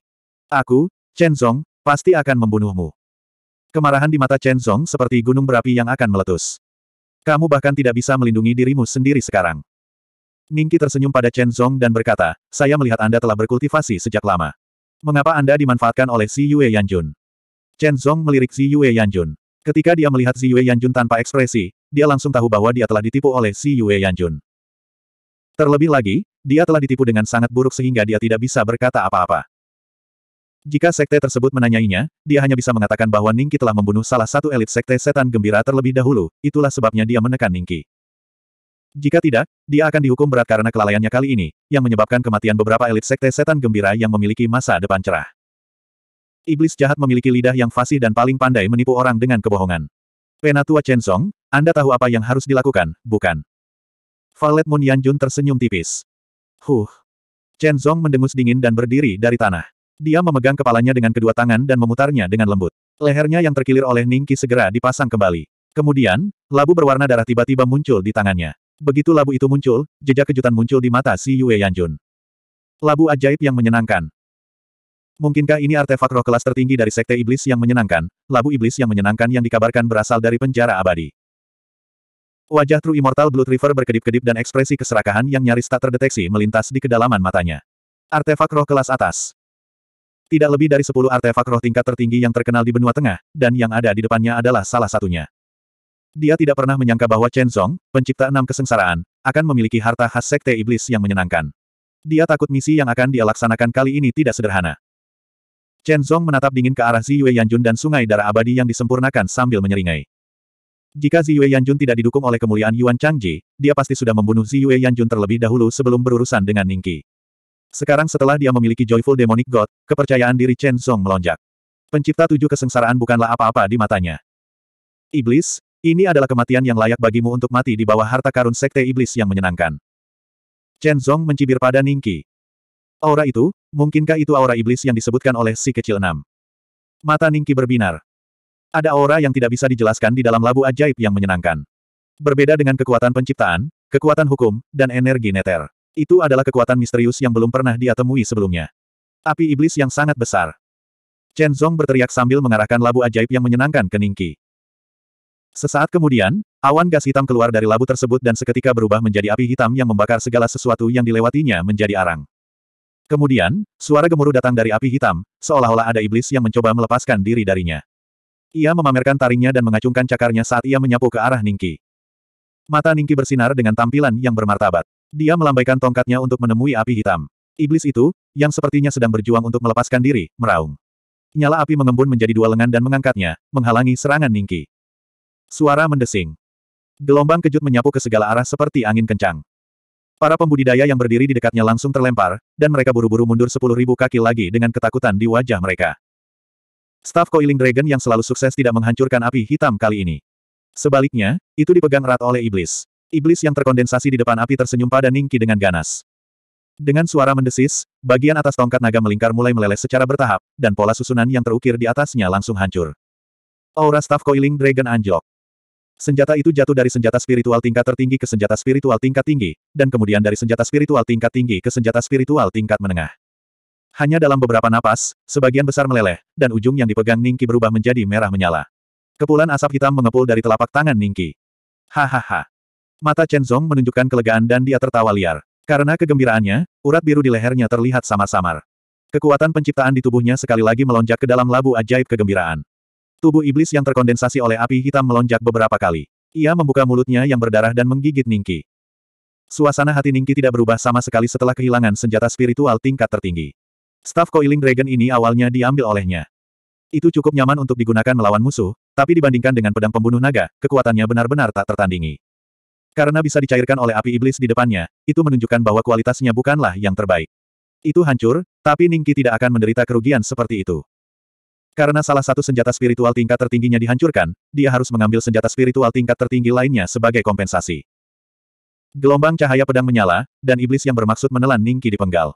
Aku, Chen Zong, pasti akan membunuhmu. Kemarahan di mata Chen Zong seperti gunung berapi yang akan meletus. Kamu bahkan tidak bisa melindungi dirimu sendiri sekarang. Ningki tersenyum pada Chen Zong dan berkata, saya melihat Anda telah berkultivasi sejak lama. Mengapa Anda dimanfaatkan oleh Si Yue Yanjun? Chen Zong melirik Si Yue Yanjun. Ketika dia melihat Si Yue Yanjun tanpa ekspresi, dia langsung tahu bahwa dia telah ditipu oleh Si Yue Yanjun. Terlebih lagi, dia telah ditipu dengan sangat buruk sehingga dia tidak bisa berkata apa-apa. Jika sekte tersebut menanyainya, dia hanya bisa mengatakan bahwa Ningki telah membunuh salah satu elit sekte setan gembira terlebih dahulu, itulah sebabnya dia menekan Ningki. Jika tidak, dia akan dihukum berat karena kelalaiannya kali ini, yang menyebabkan kematian beberapa elit sekte setan gembira yang memiliki masa depan cerah. Iblis jahat memiliki lidah yang fasih dan paling pandai menipu orang dengan kebohongan. Penatua Chen Song, anda tahu apa yang harus dilakukan, bukan? Valet Mun Yanjun tersenyum tipis. Huh. Chen Zong mendengus dingin dan berdiri dari tanah. Dia memegang kepalanya dengan kedua tangan dan memutarnya dengan lembut. Lehernya yang terkilir oleh Ningki segera dipasang kembali. Kemudian, labu berwarna darah tiba-tiba muncul di tangannya. Begitu labu itu muncul, jejak kejutan muncul di mata si Yue Yanjun. Labu ajaib yang menyenangkan. Mungkinkah ini artefak roh kelas tertinggi dari Sekte Iblis yang menyenangkan? Labu Iblis yang menyenangkan yang dikabarkan berasal dari penjara abadi. Wajah True Immortal Blood River berkedip-kedip dan ekspresi keserakahan yang nyaris tak terdeteksi melintas di kedalaman matanya. Artefak roh kelas atas. Tidak lebih dari sepuluh artefak roh tingkat tertinggi yang terkenal di benua tengah, dan yang ada di depannya adalah salah satunya. Dia tidak pernah menyangka bahwa Chen Zong, pencipta enam kesengsaraan, akan memiliki harta khas sekte iblis yang menyenangkan. Dia takut misi yang akan dia laksanakan kali ini tidak sederhana. Chen Zong menatap dingin ke arah Zi Yue Yanjun dan sungai darah abadi yang disempurnakan sambil menyeringai. Jika Ziyue Yanjun tidak didukung oleh kemuliaan Yuan Changji, dia pasti sudah membunuh Ziyue Yanjun terlebih dahulu sebelum berurusan dengan Ningqi. Sekarang setelah dia memiliki Joyful Demonic God, kepercayaan diri Chen Song melonjak. Pencipta tujuh kesengsaraan bukanlah apa-apa di matanya. Iblis, ini adalah kematian yang layak bagimu untuk mati di bawah harta karun sekte iblis yang menyenangkan. Chen Zong mencibir pada Ningqi. Aura itu, mungkinkah itu aura iblis yang disebutkan oleh si kecil enam? Mata Ningqi berbinar. Ada aura yang tidak bisa dijelaskan di dalam labu ajaib yang menyenangkan. Berbeda dengan kekuatan penciptaan, kekuatan hukum, dan energi neter. Itu adalah kekuatan misterius yang belum pernah dia temui sebelumnya. Api iblis yang sangat besar. Chen Zhong berteriak sambil mengarahkan labu ajaib yang menyenangkan ke Ningki. Sesaat kemudian, awan gas hitam keluar dari labu tersebut dan seketika berubah menjadi api hitam yang membakar segala sesuatu yang dilewatinya menjadi arang. Kemudian, suara gemuruh datang dari api hitam, seolah-olah ada iblis yang mencoba melepaskan diri darinya. Ia memamerkan taringnya dan mengacungkan cakarnya saat ia menyapu ke arah Ningki. Mata Ningki bersinar dengan tampilan yang bermartabat. Dia melambaikan tongkatnya untuk menemui api hitam. Iblis itu, yang sepertinya sedang berjuang untuk melepaskan diri, meraung. Nyala api mengembun menjadi dua lengan dan mengangkatnya, menghalangi serangan Ningki. Suara mendesing. Gelombang kejut menyapu ke segala arah seperti angin kencang. Para pembudidaya yang berdiri di dekatnya langsung terlempar, dan mereka buru-buru mundur sepuluh ribu kaki lagi dengan ketakutan di wajah mereka. Staf Coiling Dragon yang selalu sukses tidak menghancurkan api hitam kali ini. Sebaliknya, itu dipegang erat oleh iblis. Iblis yang terkondensasi di depan api tersenyum pada Ningki dengan ganas. Dengan suara mendesis, bagian atas tongkat naga melingkar mulai meleleh secara bertahap, dan pola susunan yang terukir di atasnya langsung hancur. Aura staf Coiling Dragon anjlok. Senjata itu jatuh dari senjata spiritual tingkat tertinggi ke senjata spiritual tingkat tinggi, dan kemudian dari senjata spiritual tingkat tinggi ke senjata spiritual tingkat menengah. Hanya dalam beberapa napas, sebagian besar meleleh, dan ujung yang dipegang Ningki berubah menjadi merah menyala. Kepulan asap hitam mengepul dari telapak tangan Ningki. Hahaha. Mata Chen Zong menunjukkan kelegaan dan dia tertawa liar. Karena kegembiraannya, urat biru di lehernya terlihat samar-samar. Kekuatan penciptaan di tubuhnya sekali lagi melonjak ke dalam labu ajaib kegembiraan. Tubuh iblis yang terkondensasi oleh api hitam melonjak beberapa kali. Ia membuka mulutnya yang berdarah dan menggigit Ningki. Suasana hati Ningki tidak berubah sama sekali setelah kehilangan senjata spiritual tingkat tertinggi. Staf Coiling Dragon ini awalnya diambil olehnya. Itu cukup nyaman untuk digunakan melawan musuh, tapi dibandingkan dengan pedang pembunuh naga, kekuatannya benar-benar tak tertandingi. Karena bisa dicairkan oleh api iblis di depannya, itu menunjukkan bahwa kualitasnya bukanlah yang terbaik. Itu hancur, tapi Ningki tidak akan menderita kerugian seperti itu. Karena salah satu senjata spiritual tingkat tertingginya dihancurkan, dia harus mengambil senjata spiritual tingkat tertinggi lainnya sebagai kompensasi. Gelombang cahaya pedang menyala, dan iblis yang bermaksud menelan Ningki dipenggal.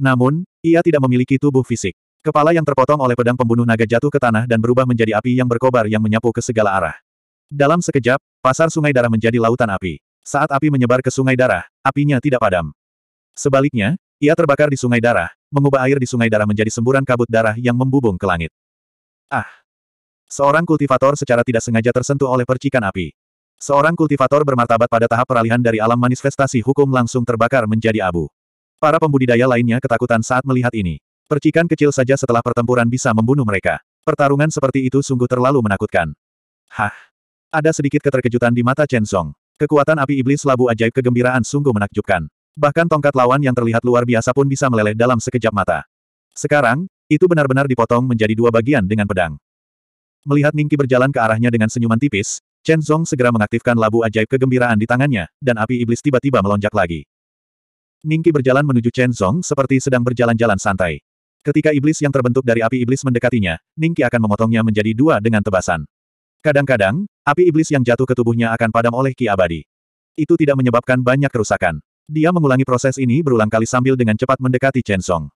Namun, ia tidak memiliki tubuh fisik. Kepala yang terpotong oleh pedang pembunuh naga jatuh ke tanah dan berubah menjadi api yang berkobar yang menyapu ke segala arah. Dalam sekejap, pasar sungai darah menjadi lautan api. Saat api menyebar ke sungai darah, apinya tidak padam. Sebaliknya, ia terbakar di sungai darah, mengubah air di sungai darah menjadi semburan kabut darah yang membubung ke langit. Ah! Seorang kultivator secara tidak sengaja tersentuh oleh percikan api. Seorang kultivator bermartabat pada tahap peralihan dari alam manifestasi hukum langsung terbakar menjadi abu. Para pembudidaya lainnya ketakutan saat melihat ini. Percikan kecil saja setelah pertempuran bisa membunuh mereka. Pertarungan seperti itu sungguh terlalu menakutkan. Hah. Ada sedikit keterkejutan di mata Chen Song. Kekuatan api iblis labu ajaib kegembiraan sungguh menakjubkan. Bahkan tongkat lawan yang terlihat luar biasa pun bisa meleleh dalam sekejap mata. Sekarang, itu benar-benar dipotong menjadi dua bagian dengan pedang. Melihat Ningki berjalan ke arahnya dengan senyuman tipis, Chen Song segera mengaktifkan labu ajaib kegembiraan di tangannya, dan api iblis tiba-tiba melonjak lagi. Ningki berjalan menuju Chen Zong seperti sedang berjalan-jalan santai. Ketika iblis yang terbentuk dari api iblis mendekatinya, Ningki akan memotongnya menjadi dua dengan tebasan. Kadang-kadang, api iblis yang jatuh ke tubuhnya akan padam oleh ki abadi. Itu tidak menyebabkan banyak kerusakan. Dia mengulangi proses ini berulang kali sambil dengan cepat mendekati Chen Song.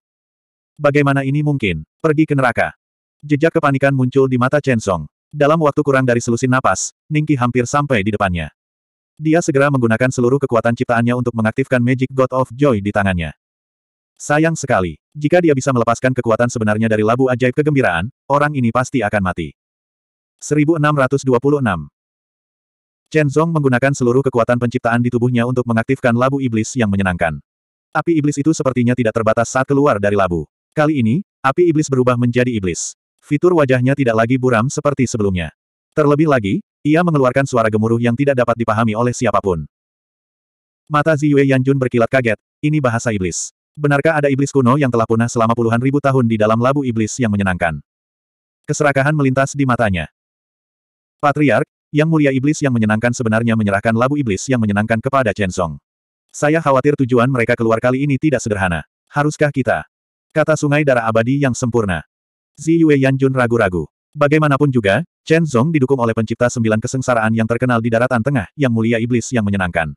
Bagaimana ini mungkin? Pergi ke neraka. Jejak kepanikan muncul di mata Chen Song. Dalam waktu kurang dari selusin napas, Ningki hampir sampai di depannya. Dia segera menggunakan seluruh kekuatan ciptaannya untuk mengaktifkan Magic God of Joy di tangannya. Sayang sekali, jika dia bisa melepaskan kekuatan sebenarnya dari labu ajaib kegembiraan, orang ini pasti akan mati. 1626 Chen Zhong menggunakan seluruh kekuatan penciptaan di tubuhnya untuk mengaktifkan labu iblis yang menyenangkan. Api iblis itu sepertinya tidak terbatas saat keluar dari labu. Kali ini, api iblis berubah menjadi iblis. Fitur wajahnya tidak lagi buram seperti sebelumnya. Terlebih lagi, ia mengeluarkan suara gemuruh yang tidak dapat dipahami oleh siapapun. Mata Ziyue Yanjun berkilat kaget, ini bahasa iblis. Benarkah ada iblis kuno yang telah punah selama puluhan ribu tahun di dalam labu iblis yang menyenangkan? Keserakahan melintas di matanya. Patriark, yang mulia iblis yang menyenangkan sebenarnya menyerahkan labu iblis yang menyenangkan kepada Chen Song. Saya khawatir tujuan mereka keluar kali ini tidak sederhana. Haruskah kita? Kata sungai darah abadi yang sempurna. Ziyue Yanjun ragu-ragu. Bagaimanapun juga, Chen Zhong didukung oleh pencipta sembilan kesengsaraan yang terkenal di daratan tengah, yang mulia iblis yang menyenangkan.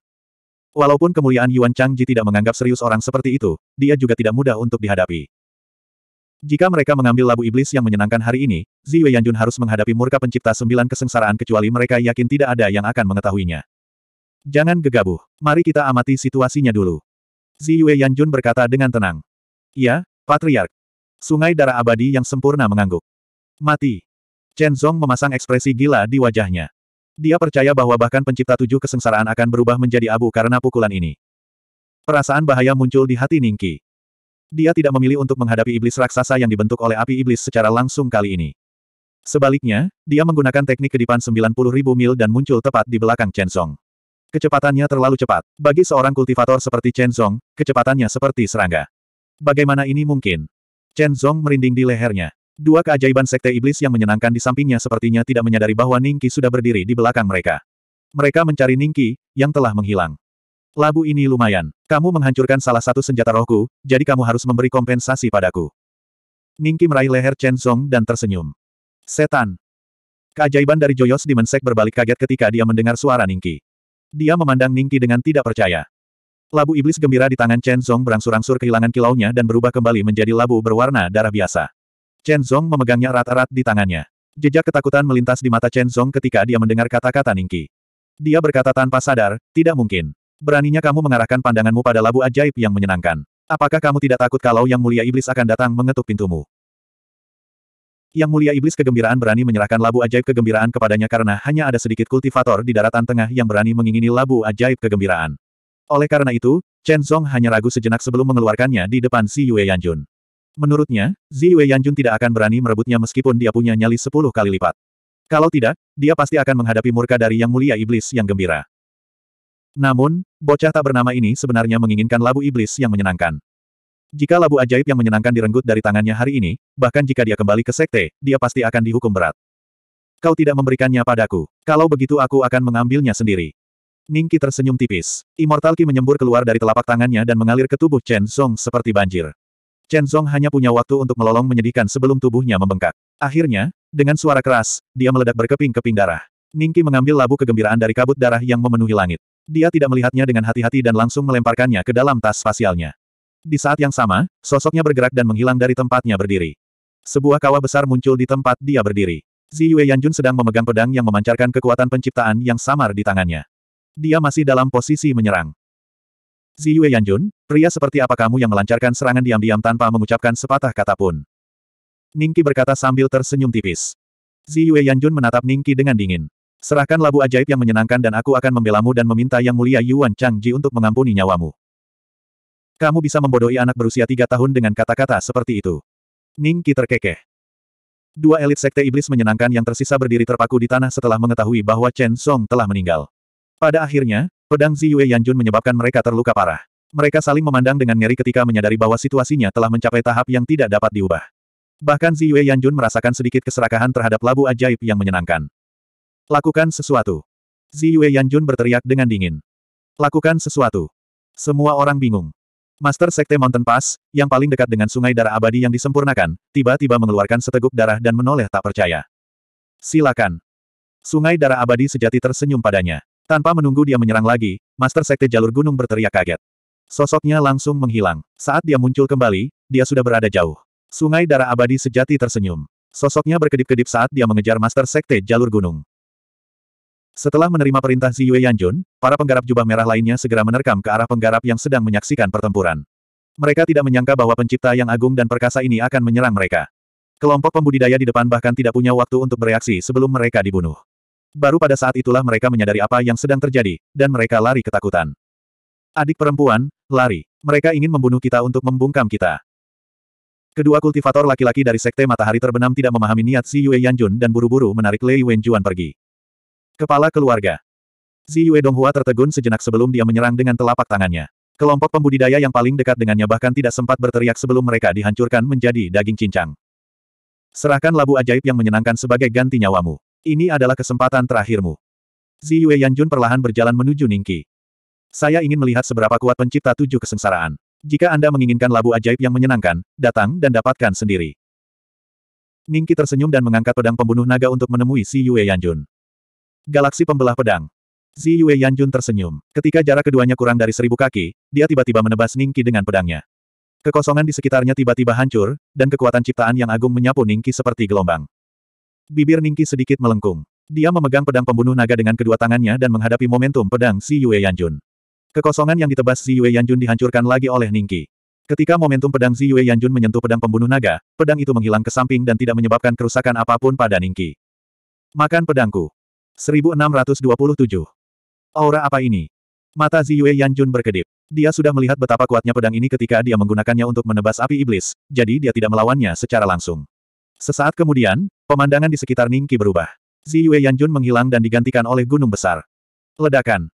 Walaupun kemuliaan Yuan Changji tidak menganggap serius orang seperti itu, dia juga tidak mudah untuk dihadapi. Jika mereka mengambil labu iblis yang menyenangkan hari ini, Zi Yanjun harus menghadapi murka pencipta sembilan kesengsaraan kecuali mereka yakin tidak ada yang akan mengetahuinya. Jangan gegabah, mari kita amati situasinya dulu. Zi Yanjun berkata dengan tenang. Ya, Patriark. Sungai darah abadi yang sempurna mengangguk. Mati. Chen Zong memasang ekspresi gila di wajahnya. Dia percaya bahwa bahkan pencipta tujuh kesengsaraan akan berubah menjadi abu karena pukulan ini. Perasaan bahaya muncul di hati Ningki. Dia tidak memilih untuk menghadapi iblis raksasa yang dibentuk oleh api iblis secara langsung kali ini. Sebaliknya, dia menggunakan teknik kedipan 90.000 mil dan muncul tepat di belakang Chen Zong. Kecepatannya terlalu cepat. Bagi seorang kultivator seperti Chen Zong, kecepatannya seperti serangga. Bagaimana ini mungkin? Chen Zong merinding di lehernya. Dua keajaiban sekte iblis yang menyenangkan di sampingnya sepertinya tidak menyadari bahwa Ningki sudah berdiri di belakang mereka. Mereka mencari Ningki, yang telah menghilang. Labu ini lumayan. Kamu menghancurkan salah satu senjata rohku, jadi kamu harus memberi kompensasi padaku. Ningki meraih leher Chen Song dan tersenyum. Setan. Keajaiban dari Joyos di Mensek berbalik kaget ketika dia mendengar suara Ningki. Dia memandang Ningki dengan tidak percaya. Labu iblis gembira di tangan Chen Song berangsur-angsur kehilangan kilaunya dan berubah kembali menjadi labu berwarna darah biasa. Chen Zhong memegangnya erat-erat di tangannya. Jejak ketakutan melintas di mata Chen Zhong ketika dia mendengar kata-kata Ningki. Dia berkata tanpa sadar, tidak mungkin. Beraninya kamu mengarahkan pandanganmu pada labu ajaib yang menyenangkan. Apakah kamu tidak takut kalau yang mulia iblis akan datang mengetuk pintumu? Yang mulia iblis kegembiraan berani menyerahkan labu ajaib kegembiraan kepadanya karena hanya ada sedikit kultivator di daratan tengah yang berani mengingini labu ajaib kegembiraan. Oleh karena itu, Chen Zhong hanya ragu sejenak sebelum mengeluarkannya di depan Si Yue Yanjun. Menurutnya, Zi Wei Yanjun tidak akan berani merebutnya meskipun dia punya nyali sepuluh kali lipat. Kalau tidak, dia pasti akan menghadapi murka dari Yang Mulia Iblis yang gembira. Namun, bocah tak bernama ini sebenarnya menginginkan labu iblis yang menyenangkan. Jika labu ajaib yang menyenangkan direnggut dari tangannya hari ini, bahkan jika dia kembali ke sekte, dia pasti akan dihukum berat. Kau tidak memberikannya padaku. Kalau begitu aku akan mengambilnya sendiri. Ningki tersenyum tipis. Immortal Ki menyembur keluar dari telapak tangannya dan mengalir ke tubuh Chen Song seperti banjir. Chen Zhong hanya punya waktu untuk melolong menyedihkan sebelum tubuhnya membengkak. Akhirnya, dengan suara keras, dia meledak berkeping-keping darah. Ningki mengambil labu kegembiraan dari kabut darah yang memenuhi langit. Dia tidak melihatnya dengan hati-hati dan langsung melemparkannya ke dalam tas spasialnya. Di saat yang sama, sosoknya bergerak dan menghilang dari tempatnya berdiri. Sebuah kawah besar muncul di tempat dia berdiri. Zi Yue Yanjun sedang memegang pedang yang memancarkan kekuatan penciptaan yang samar di tangannya. Dia masih dalam posisi menyerang. Yue Yanjun, pria seperti apa kamu yang melancarkan serangan diam-diam tanpa mengucapkan sepatah kata pun? Ningki berkata sambil tersenyum tipis. Yue Yanjun menatap Ningki dengan dingin. Serahkan labu ajaib yang menyenangkan dan aku akan membelamu dan meminta Yang Mulia Yuan Changji untuk mengampuni nyawamu. Kamu bisa membodohi anak berusia tiga tahun dengan kata-kata seperti itu. Ningki terkekeh. Dua elit sekte iblis menyenangkan yang tersisa berdiri terpaku di tanah setelah mengetahui bahwa Chen Song telah meninggal. Pada akhirnya, Pedang Ziyue Yanjun menyebabkan mereka terluka parah. Mereka saling memandang dengan ngeri ketika menyadari bahwa situasinya telah mencapai tahap yang tidak dapat diubah. Bahkan Ziyue Yanjun merasakan sedikit keserakahan terhadap labu ajaib yang menyenangkan. Lakukan sesuatu. Ziyue Yanjun berteriak dengan dingin. Lakukan sesuatu. Semua orang bingung. Master Sekte Mountain Pass, yang paling dekat dengan sungai darah abadi yang disempurnakan, tiba-tiba mengeluarkan seteguk darah dan menoleh tak percaya. Silakan. Sungai darah abadi sejati tersenyum padanya. Tanpa menunggu dia menyerang lagi, Master Sekte Jalur Gunung berteriak kaget. Sosoknya langsung menghilang. Saat dia muncul kembali, dia sudah berada jauh. Sungai Darah Abadi sejati tersenyum. Sosoknya berkedip-kedip saat dia mengejar Master Sekte Jalur Gunung. Setelah menerima perintah Ziyue Yanjun, para penggarap jubah merah lainnya segera menerkam ke arah penggarap yang sedang menyaksikan pertempuran. Mereka tidak menyangka bahwa pencipta yang agung dan perkasa ini akan menyerang mereka. Kelompok pembudidaya di depan bahkan tidak punya waktu untuk bereaksi sebelum mereka dibunuh. Baru pada saat itulah mereka menyadari apa yang sedang terjadi, dan mereka lari ketakutan. Adik perempuan, lari. Mereka ingin membunuh kita untuk membungkam kita. Kedua kultivator laki-laki dari Sekte Matahari Terbenam tidak memahami niat Zi Yue Yanjun dan buru-buru menarik Lei Wenjuan pergi. Kepala keluarga. Zi Yue Donghua tertegun sejenak sebelum dia menyerang dengan telapak tangannya. Kelompok pembudidaya yang paling dekat dengannya bahkan tidak sempat berteriak sebelum mereka dihancurkan menjadi daging cincang. Serahkan labu ajaib yang menyenangkan sebagai ganti nyawamu. Ini adalah kesempatan terakhirmu. Zi Yue Yanjun perlahan berjalan menuju Ningki. Saya ingin melihat seberapa kuat pencipta tujuh kesengsaraan. Jika Anda menginginkan labu ajaib yang menyenangkan, datang dan dapatkan sendiri. Ningki tersenyum dan mengangkat pedang pembunuh naga untuk menemui Zi Yue Yanjun. Galaksi Pembelah Pedang. Zi Yue Yanjun tersenyum. Ketika jarak keduanya kurang dari seribu kaki, dia tiba-tiba menebas Ningki dengan pedangnya. Kekosongan di sekitarnya tiba-tiba hancur, dan kekuatan ciptaan yang agung menyapu Ningki seperti gelombang. Bibir Ningki sedikit melengkung. Dia memegang pedang pembunuh naga dengan kedua tangannya dan menghadapi momentum pedang Si Yue Yanjun. Kekosongan yang ditebas Si Yue Yanjun dihancurkan lagi oleh Ningki. Ketika momentum pedang Si Yue Yanjun menyentuh pedang pembunuh naga, pedang itu menghilang ke samping dan tidak menyebabkan kerusakan apapun pada Ningki. Makan pedangku. 1627. Aura apa ini? Mata Si Yue Yanjun berkedip. Dia sudah melihat betapa kuatnya pedang ini ketika dia menggunakannya untuk menebas api iblis, jadi dia tidak melawannya secara langsung. Sesaat kemudian, Pemandangan di sekitar Ningki berubah. Ziyue Yanjun menghilang dan digantikan oleh gunung besar. Ledakan.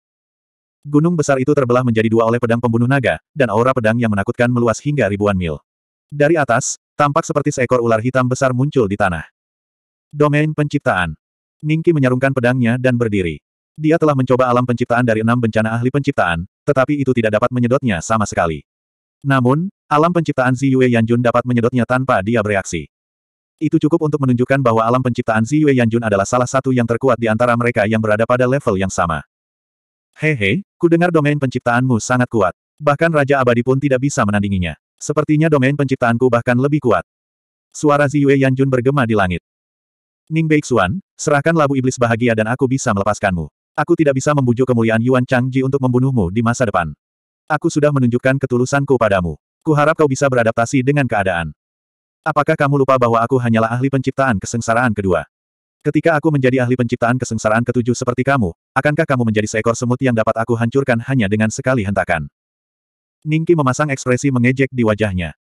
Gunung besar itu terbelah menjadi dua oleh pedang pembunuh naga, dan aura pedang yang menakutkan meluas hingga ribuan mil. Dari atas, tampak seperti seekor ular hitam besar muncul di tanah. Domain penciptaan. Ningki menyarungkan pedangnya dan berdiri. Dia telah mencoba alam penciptaan dari enam bencana ahli penciptaan, tetapi itu tidak dapat menyedotnya sama sekali. Namun, alam penciptaan Ziyue Yanjun dapat menyedotnya tanpa dia bereaksi. Itu cukup untuk menunjukkan bahwa alam penciptaan Zi Yue Yanjun adalah salah satu yang terkuat di antara mereka yang berada pada level yang sama. Hehe, ku dengar domain penciptaanmu sangat kuat. Bahkan Raja Abadi pun tidak bisa menandinginya. Sepertinya domain penciptaanku bahkan lebih kuat. Suara Zi Yue Yanjun bergema di langit. Ning Beixuan, serahkan labu iblis bahagia dan aku bisa melepaskanmu. Aku tidak bisa membujuk kemuliaan Yuan Changji untuk membunuhmu di masa depan. Aku sudah menunjukkan ketulusanku padamu. Kuharap kau bisa beradaptasi dengan keadaan. Apakah kamu lupa bahwa aku hanyalah ahli penciptaan kesengsaraan kedua? Ketika aku menjadi ahli penciptaan kesengsaraan ketujuh seperti kamu, akankah kamu menjadi seekor semut yang dapat aku hancurkan hanya dengan sekali hentakan? Ningki memasang ekspresi mengejek di wajahnya.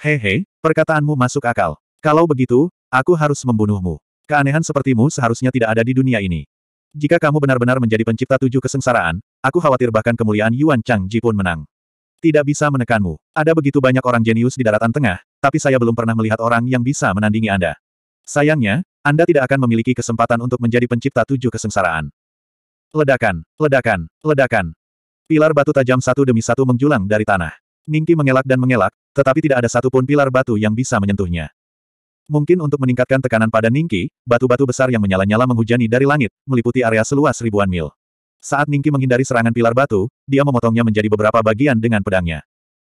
Hehe, perkataanmu masuk akal. Kalau begitu, aku harus membunuhmu. Keanehan sepertimu seharusnya tidak ada di dunia ini. Jika kamu benar-benar menjadi pencipta tujuh kesengsaraan, aku khawatir bahkan kemuliaan Yuan Chang Ji pun menang. Tidak bisa menekanmu. Ada begitu banyak orang jenius di daratan tengah, tapi saya belum pernah melihat orang yang bisa menandingi Anda. Sayangnya, Anda tidak akan memiliki kesempatan untuk menjadi pencipta tujuh kesengsaraan. Ledakan, ledakan, ledakan. Pilar batu tajam satu demi satu menjulang dari tanah. Ningki mengelak dan mengelak, tetapi tidak ada satupun pilar batu yang bisa menyentuhnya. Mungkin untuk meningkatkan tekanan pada Ningki, batu-batu besar yang menyala-nyala menghujani dari langit, meliputi area seluas ribuan mil. Saat Ningki menghindari serangan pilar batu, dia memotongnya menjadi beberapa bagian dengan pedangnya.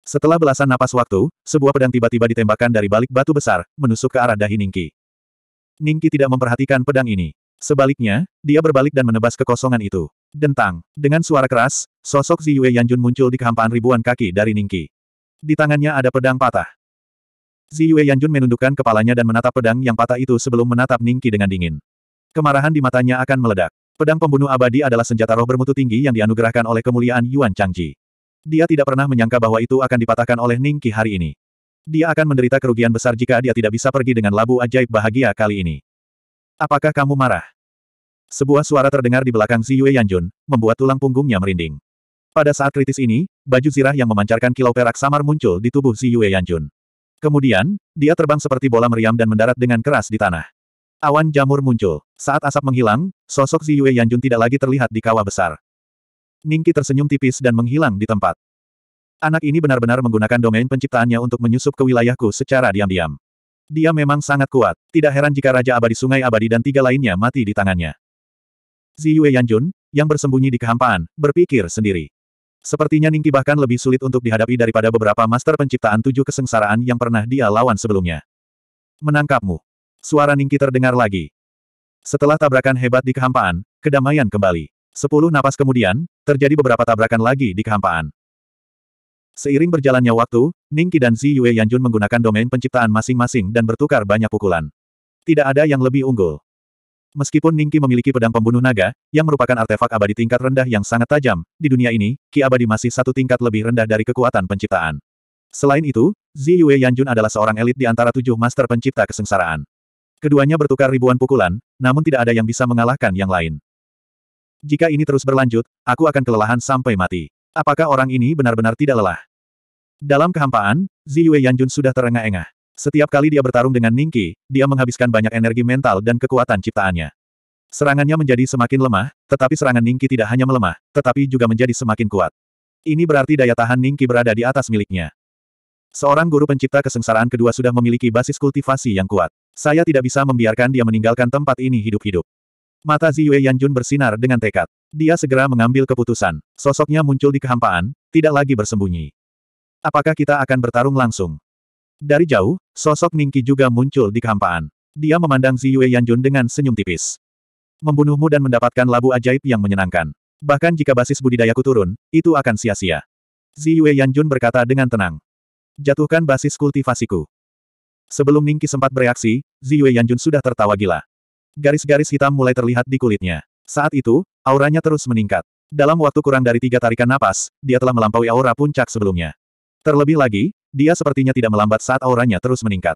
Setelah belasan napas waktu, sebuah pedang tiba-tiba ditembakkan dari balik batu besar, menusuk ke arah dahi Ningki. Ningki tidak memperhatikan pedang ini. Sebaliknya, dia berbalik dan menebas kekosongan itu. Dentang. Dengan suara keras, sosok Ziyue Yanjun muncul di kehampaan ribuan kaki dari Ningki. Di tangannya ada pedang patah. Ziyue Yanjun menundukkan kepalanya dan menatap pedang yang patah itu sebelum menatap Ningki dengan dingin. Kemarahan di matanya akan meledak. Pedang pembunuh abadi adalah senjata roh bermutu tinggi yang dianugerahkan oleh kemuliaan Yuan Changji. Dia tidak pernah menyangka bahwa itu akan dipatahkan oleh Ning Qi hari ini. Dia akan menderita kerugian besar jika dia tidak bisa pergi dengan labu ajaib bahagia kali ini. Apakah kamu marah? Sebuah suara terdengar di belakang Ziyue Yanjun, membuat tulang punggungnya merinding. Pada saat kritis ini, baju zirah yang memancarkan kilau perak samar muncul di tubuh Ziyue Yanjun. Kemudian, dia terbang seperti bola meriam dan mendarat dengan keras di tanah. Awan jamur muncul. Saat asap menghilang, sosok Ziyue Yanjun tidak lagi terlihat di kawah besar. Ningki tersenyum tipis dan menghilang di tempat. Anak ini benar-benar menggunakan domain penciptaannya untuk menyusup ke wilayahku secara diam-diam. Dia memang sangat kuat. Tidak heran jika Raja Abadi Sungai Abadi dan tiga lainnya mati di tangannya. Ziyue Yanjun, yang bersembunyi di kehampaan, berpikir sendiri. Sepertinya Ningki bahkan lebih sulit untuk dihadapi daripada beberapa master penciptaan tujuh kesengsaraan yang pernah dia lawan sebelumnya. Menangkapmu. Suara Ningki terdengar lagi. Setelah tabrakan hebat di kehampaan, kedamaian kembali. Sepuluh napas kemudian, terjadi beberapa tabrakan lagi di kehampaan. Seiring berjalannya waktu, Ningki dan Zi Yue Yanjun menggunakan domain penciptaan masing-masing dan bertukar banyak pukulan. Tidak ada yang lebih unggul. Meskipun Ningki memiliki pedang pembunuh naga, yang merupakan artefak abadi tingkat rendah yang sangat tajam, di dunia ini, ki abadi masih satu tingkat lebih rendah dari kekuatan penciptaan. Selain itu, Zi Yue Yanjun adalah seorang elit di antara tujuh master pencipta kesengsaraan. Keduanya bertukar ribuan pukulan, namun tidak ada yang bisa mengalahkan yang lain. Jika ini terus berlanjut, aku akan kelelahan sampai mati. Apakah orang ini benar-benar tidak lelah? Dalam kehampaan, Ziyue Yanjun sudah terengah-engah. Setiap kali dia bertarung dengan Ningki, dia menghabiskan banyak energi mental dan kekuatan ciptaannya. Serangannya menjadi semakin lemah, tetapi serangan Ningki tidak hanya melemah, tetapi juga menjadi semakin kuat. Ini berarti daya tahan Ningki berada di atas miliknya. Seorang guru pencipta kesengsaraan kedua sudah memiliki basis kultivasi yang kuat. Saya tidak bisa membiarkan dia meninggalkan tempat ini hidup-hidup. Mata Ziyue Yanjun bersinar dengan tekad. Dia segera mengambil keputusan. Sosoknya muncul di kehampaan, tidak lagi bersembunyi. Apakah kita akan bertarung langsung? Dari jauh, sosok Ningki juga muncul di kehampaan. Dia memandang Ziyue Yanjun dengan senyum tipis. Membunuhmu dan mendapatkan labu ajaib yang menyenangkan. Bahkan jika basis budidayaku turun, itu akan sia-sia. Ziyue Yanjun berkata dengan tenang. Jatuhkan basis kultivasiku. Sebelum Ningki sempat bereaksi, Ziyue Yanjun sudah tertawa gila. Garis-garis hitam mulai terlihat di kulitnya. Saat itu, auranya terus meningkat. Dalam waktu kurang dari tiga tarikan napas, dia telah melampaui aura puncak sebelumnya. Terlebih lagi, dia sepertinya tidak melambat saat auranya terus meningkat.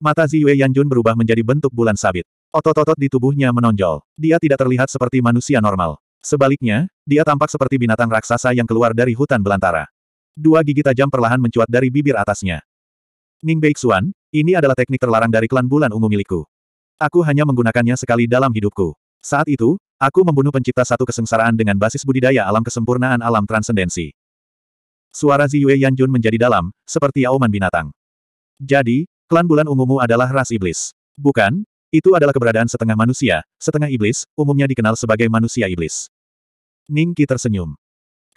Mata Ziyue Yanjun berubah menjadi bentuk bulan sabit. Otot-otot di tubuhnya menonjol. Dia tidak terlihat seperti manusia normal. Sebaliknya, dia tampak seperti binatang raksasa yang keluar dari hutan belantara. Dua gigi tajam perlahan mencuat dari bibir atasnya. Ning Beixuan, ini adalah teknik terlarang dari klan bulan ungu milikku. Aku hanya menggunakannya sekali dalam hidupku. Saat itu, aku membunuh pencipta satu kesengsaraan dengan basis budidaya alam kesempurnaan alam transendensi. Suara Ziyue Yanjun menjadi dalam, seperti auman binatang. Jadi, klan bulan ungumu adalah ras iblis. Bukan, itu adalah keberadaan setengah manusia, setengah iblis, umumnya dikenal sebagai manusia iblis. Ningki tersenyum.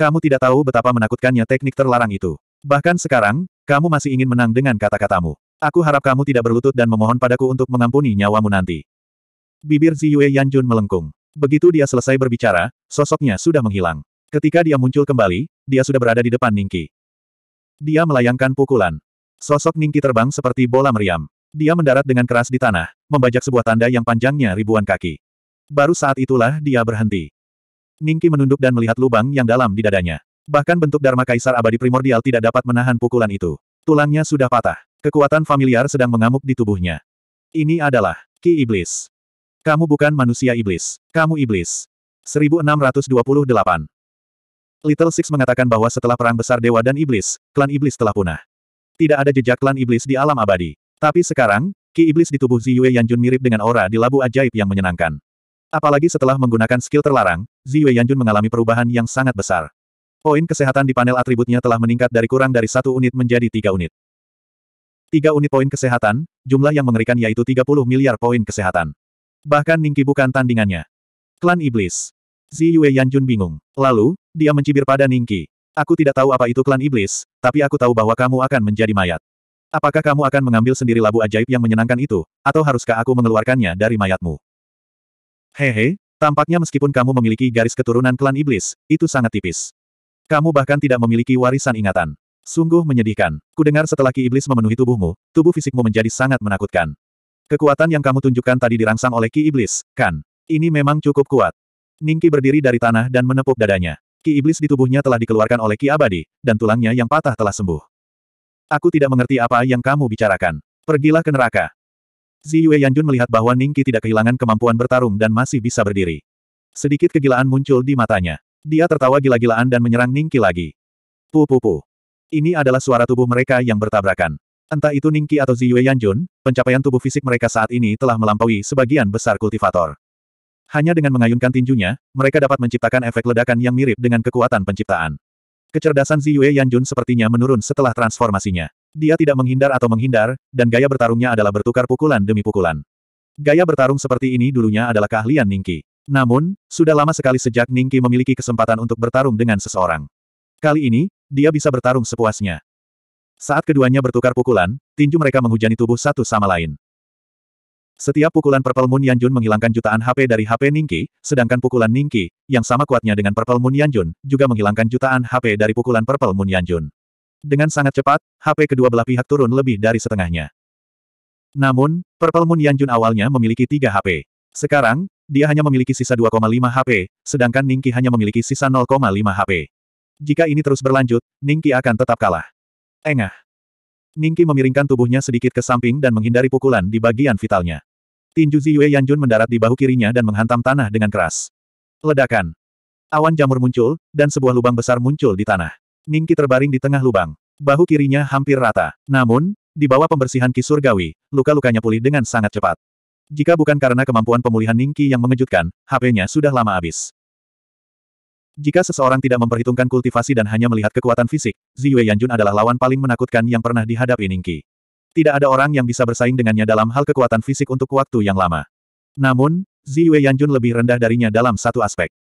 Kamu tidak tahu betapa menakutkannya teknik terlarang itu. Bahkan sekarang, kamu masih ingin menang dengan kata-katamu. Aku harap kamu tidak berlutut dan memohon padaku untuk mengampuni nyawamu nanti. Bibir Ziyue Yanjun melengkung. Begitu dia selesai berbicara, sosoknya sudah menghilang. Ketika dia muncul kembali, dia sudah berada di depan Ningki. Dia melayangkan pukulan. Sosok Ningki terbang seperti bola meriam. Dia mendarat dengan keras di tanah, membajak sebuah tanda yang panjangnya ribuan kaki. Baru saat itulah dia berhenti. Ningki menunduk dan melihat lubang yang dalam di dadanya. Bahkan bentuk Dharma Kaisar abadi primordial tidak dapat menahan pukulan itu. Tulangnya sudah patah. Kekuatan familiar sedang mengamuk di tubuhnya. Ini adalah Ki Iblis. Kamu bukan manusia iblis. Kamu iblis. 1628 Little Six mengatakan bahwa setelah perang besar dewa dan iblis, klan iblis telah punah. Tidak ada jejak klan iblis di alam abadi. Tapi sekarang, Ki iblis di tubuh Ziyue Yanjun mirip dengan aura di labu ajaib yang menyenangkan. Apalagi setelah menggunakan skill terlarang, Ziyue Yanjun mengalami perubahan yang sangat besar. Poin kesehatan di panel atributnya telah meningkat dari kurang dari satu unit menjadi tiga unit tiga unit poin kesehatan, jumlah yang mengerikan yaitu 30 miliar poin kesehatan. Bahkan Ningki bukan tandingannya. Klan Iblis. Zi Yue Yanjun bingung. Lalu, dia mencibir pada Ningki. Aku tidak tahu apa itu klan Iblis, tapi aku tahu bahwa kamu akan menjadi mayat. Apakah kamu akan mengambil sendiri labu ajaib yang menyenangkan itu, atau haruskah aku mengeluarkannya dari mayatmu? Hehe, tampaknya meskipun kamu memiliki garis keturunan klan iblis, itu sangat tipis. Kamu bahkan tidak memiliki warisan ingatan. Sungguh menyedihkan. Kudengar setelah ki iblis memenuhi tubuhmu, tubuh fisikmu menjadi sangat menakutkan. Kekuatan yang kamu tunjukkan tadi dirangsang oleh ki iblis, kan? Ini memang cukup kuat. Ningki berdiri dari tanah dan menepuk dadanya. Ki iblis di tubuhnya telah dikeluarkan oleh ki abadi, dan tulangnya yang patah telah sembuh. Aku tidak mengerti apa yang kamu bicarakan. Pergilah ke neraka. Zi Yue Yanjun melihat bahwa Ningki tidak kehilangan kemampuan bertarung dan masih bisa berdiri. Sedikit kegilaan muncul di matanya. Dia tertawa gila-gilaan dan menyerang Ningki lagi. Pu pu pu. Ini adalah suara tubuh mereka yang bertabrakan. Entah itu Ningqi atau Ziyue Yanjun, pencapaian tubuh fisik mereka saat ini telah melampaui sebagian besar kultivator. Hanya dengan mengayunkan tinjunya, mereka dapat menciptakan efek ledakan yang mirip dengan kekuatan penciptaan. Kecerdasan Ziyue Yanjun sepertinya menurun setelah transformasinya. Dia tidak menghindar atau menghindar, dan gaya bertarungnya adalah bertukar pukulan demi pukulan. Gaya bertarung seperti ini dulunya adalah keahlian Ningqi. Namun, sudah lama sekali sejak Ningqi memiliki kesempatan untuk bertarung dengan seseorang. Kali ini, dia bisa bertarung sepuasnya. Saat keduanya bertukar pukulan, tinju mereka menghujani tubuh satu sama lain. Setiap pukulan Purple Moon Yanjun menghilangkan jutaan HP dari HP Ningki, sedangkan pukulan Ningki, yang sama kuatnya dengan Purple Moon Yanjun, juga menghilangkan jutaan HP dari pukulan Purple Moon Yanjun. Dengan sangat cepat, HP kedua belah pihak turun lebih dari setengahnya. Namun, Purple Moon Yanjun awalnya memiliki 3 HP. Sekarang, dia hanya memiliki sisa 2,5 HP, sedangkan Ningki hanya memiliki sisa 0,5 HP. Jika ini terus berlanjut, Ningki akan tetap kalah. Engah. Ningki memiringkan tubuhnya sedikit ke samping dan menghindari pukulan di bagian vitalnya. Tinju Ziyue Yanjun mendarat di bahu kirinya dan menghantam tanah dengan keras. Ledakan. Awan jamur muncul, dan sebuah lubang besar muncul di tanah. Ningki terbaring di tengah lubang. Bahu kirinya hampir rata. Namun, di bawah pembersihan Ki Surgawi, luka-lukanya pulih dengan sangat cepat. Jika bukan karena kemampuan pemulihan Ningki yang mengejutkan, HP-nya sudah lama habis. Jika seseorang tidak memperhitungkan kultivasi dan hanya melihat kekuatan fisik, Ziyue Yanjun adalah lawan paling menakutkan yang pernah dihadapi Ningqi. Tidak ada orang yang bisa bersaing dengannya dalam hal kekuatan fisik untuk waktu yang lama. Namun, Ziyue Yanjun lebih rendah darinya dalam satu aspek.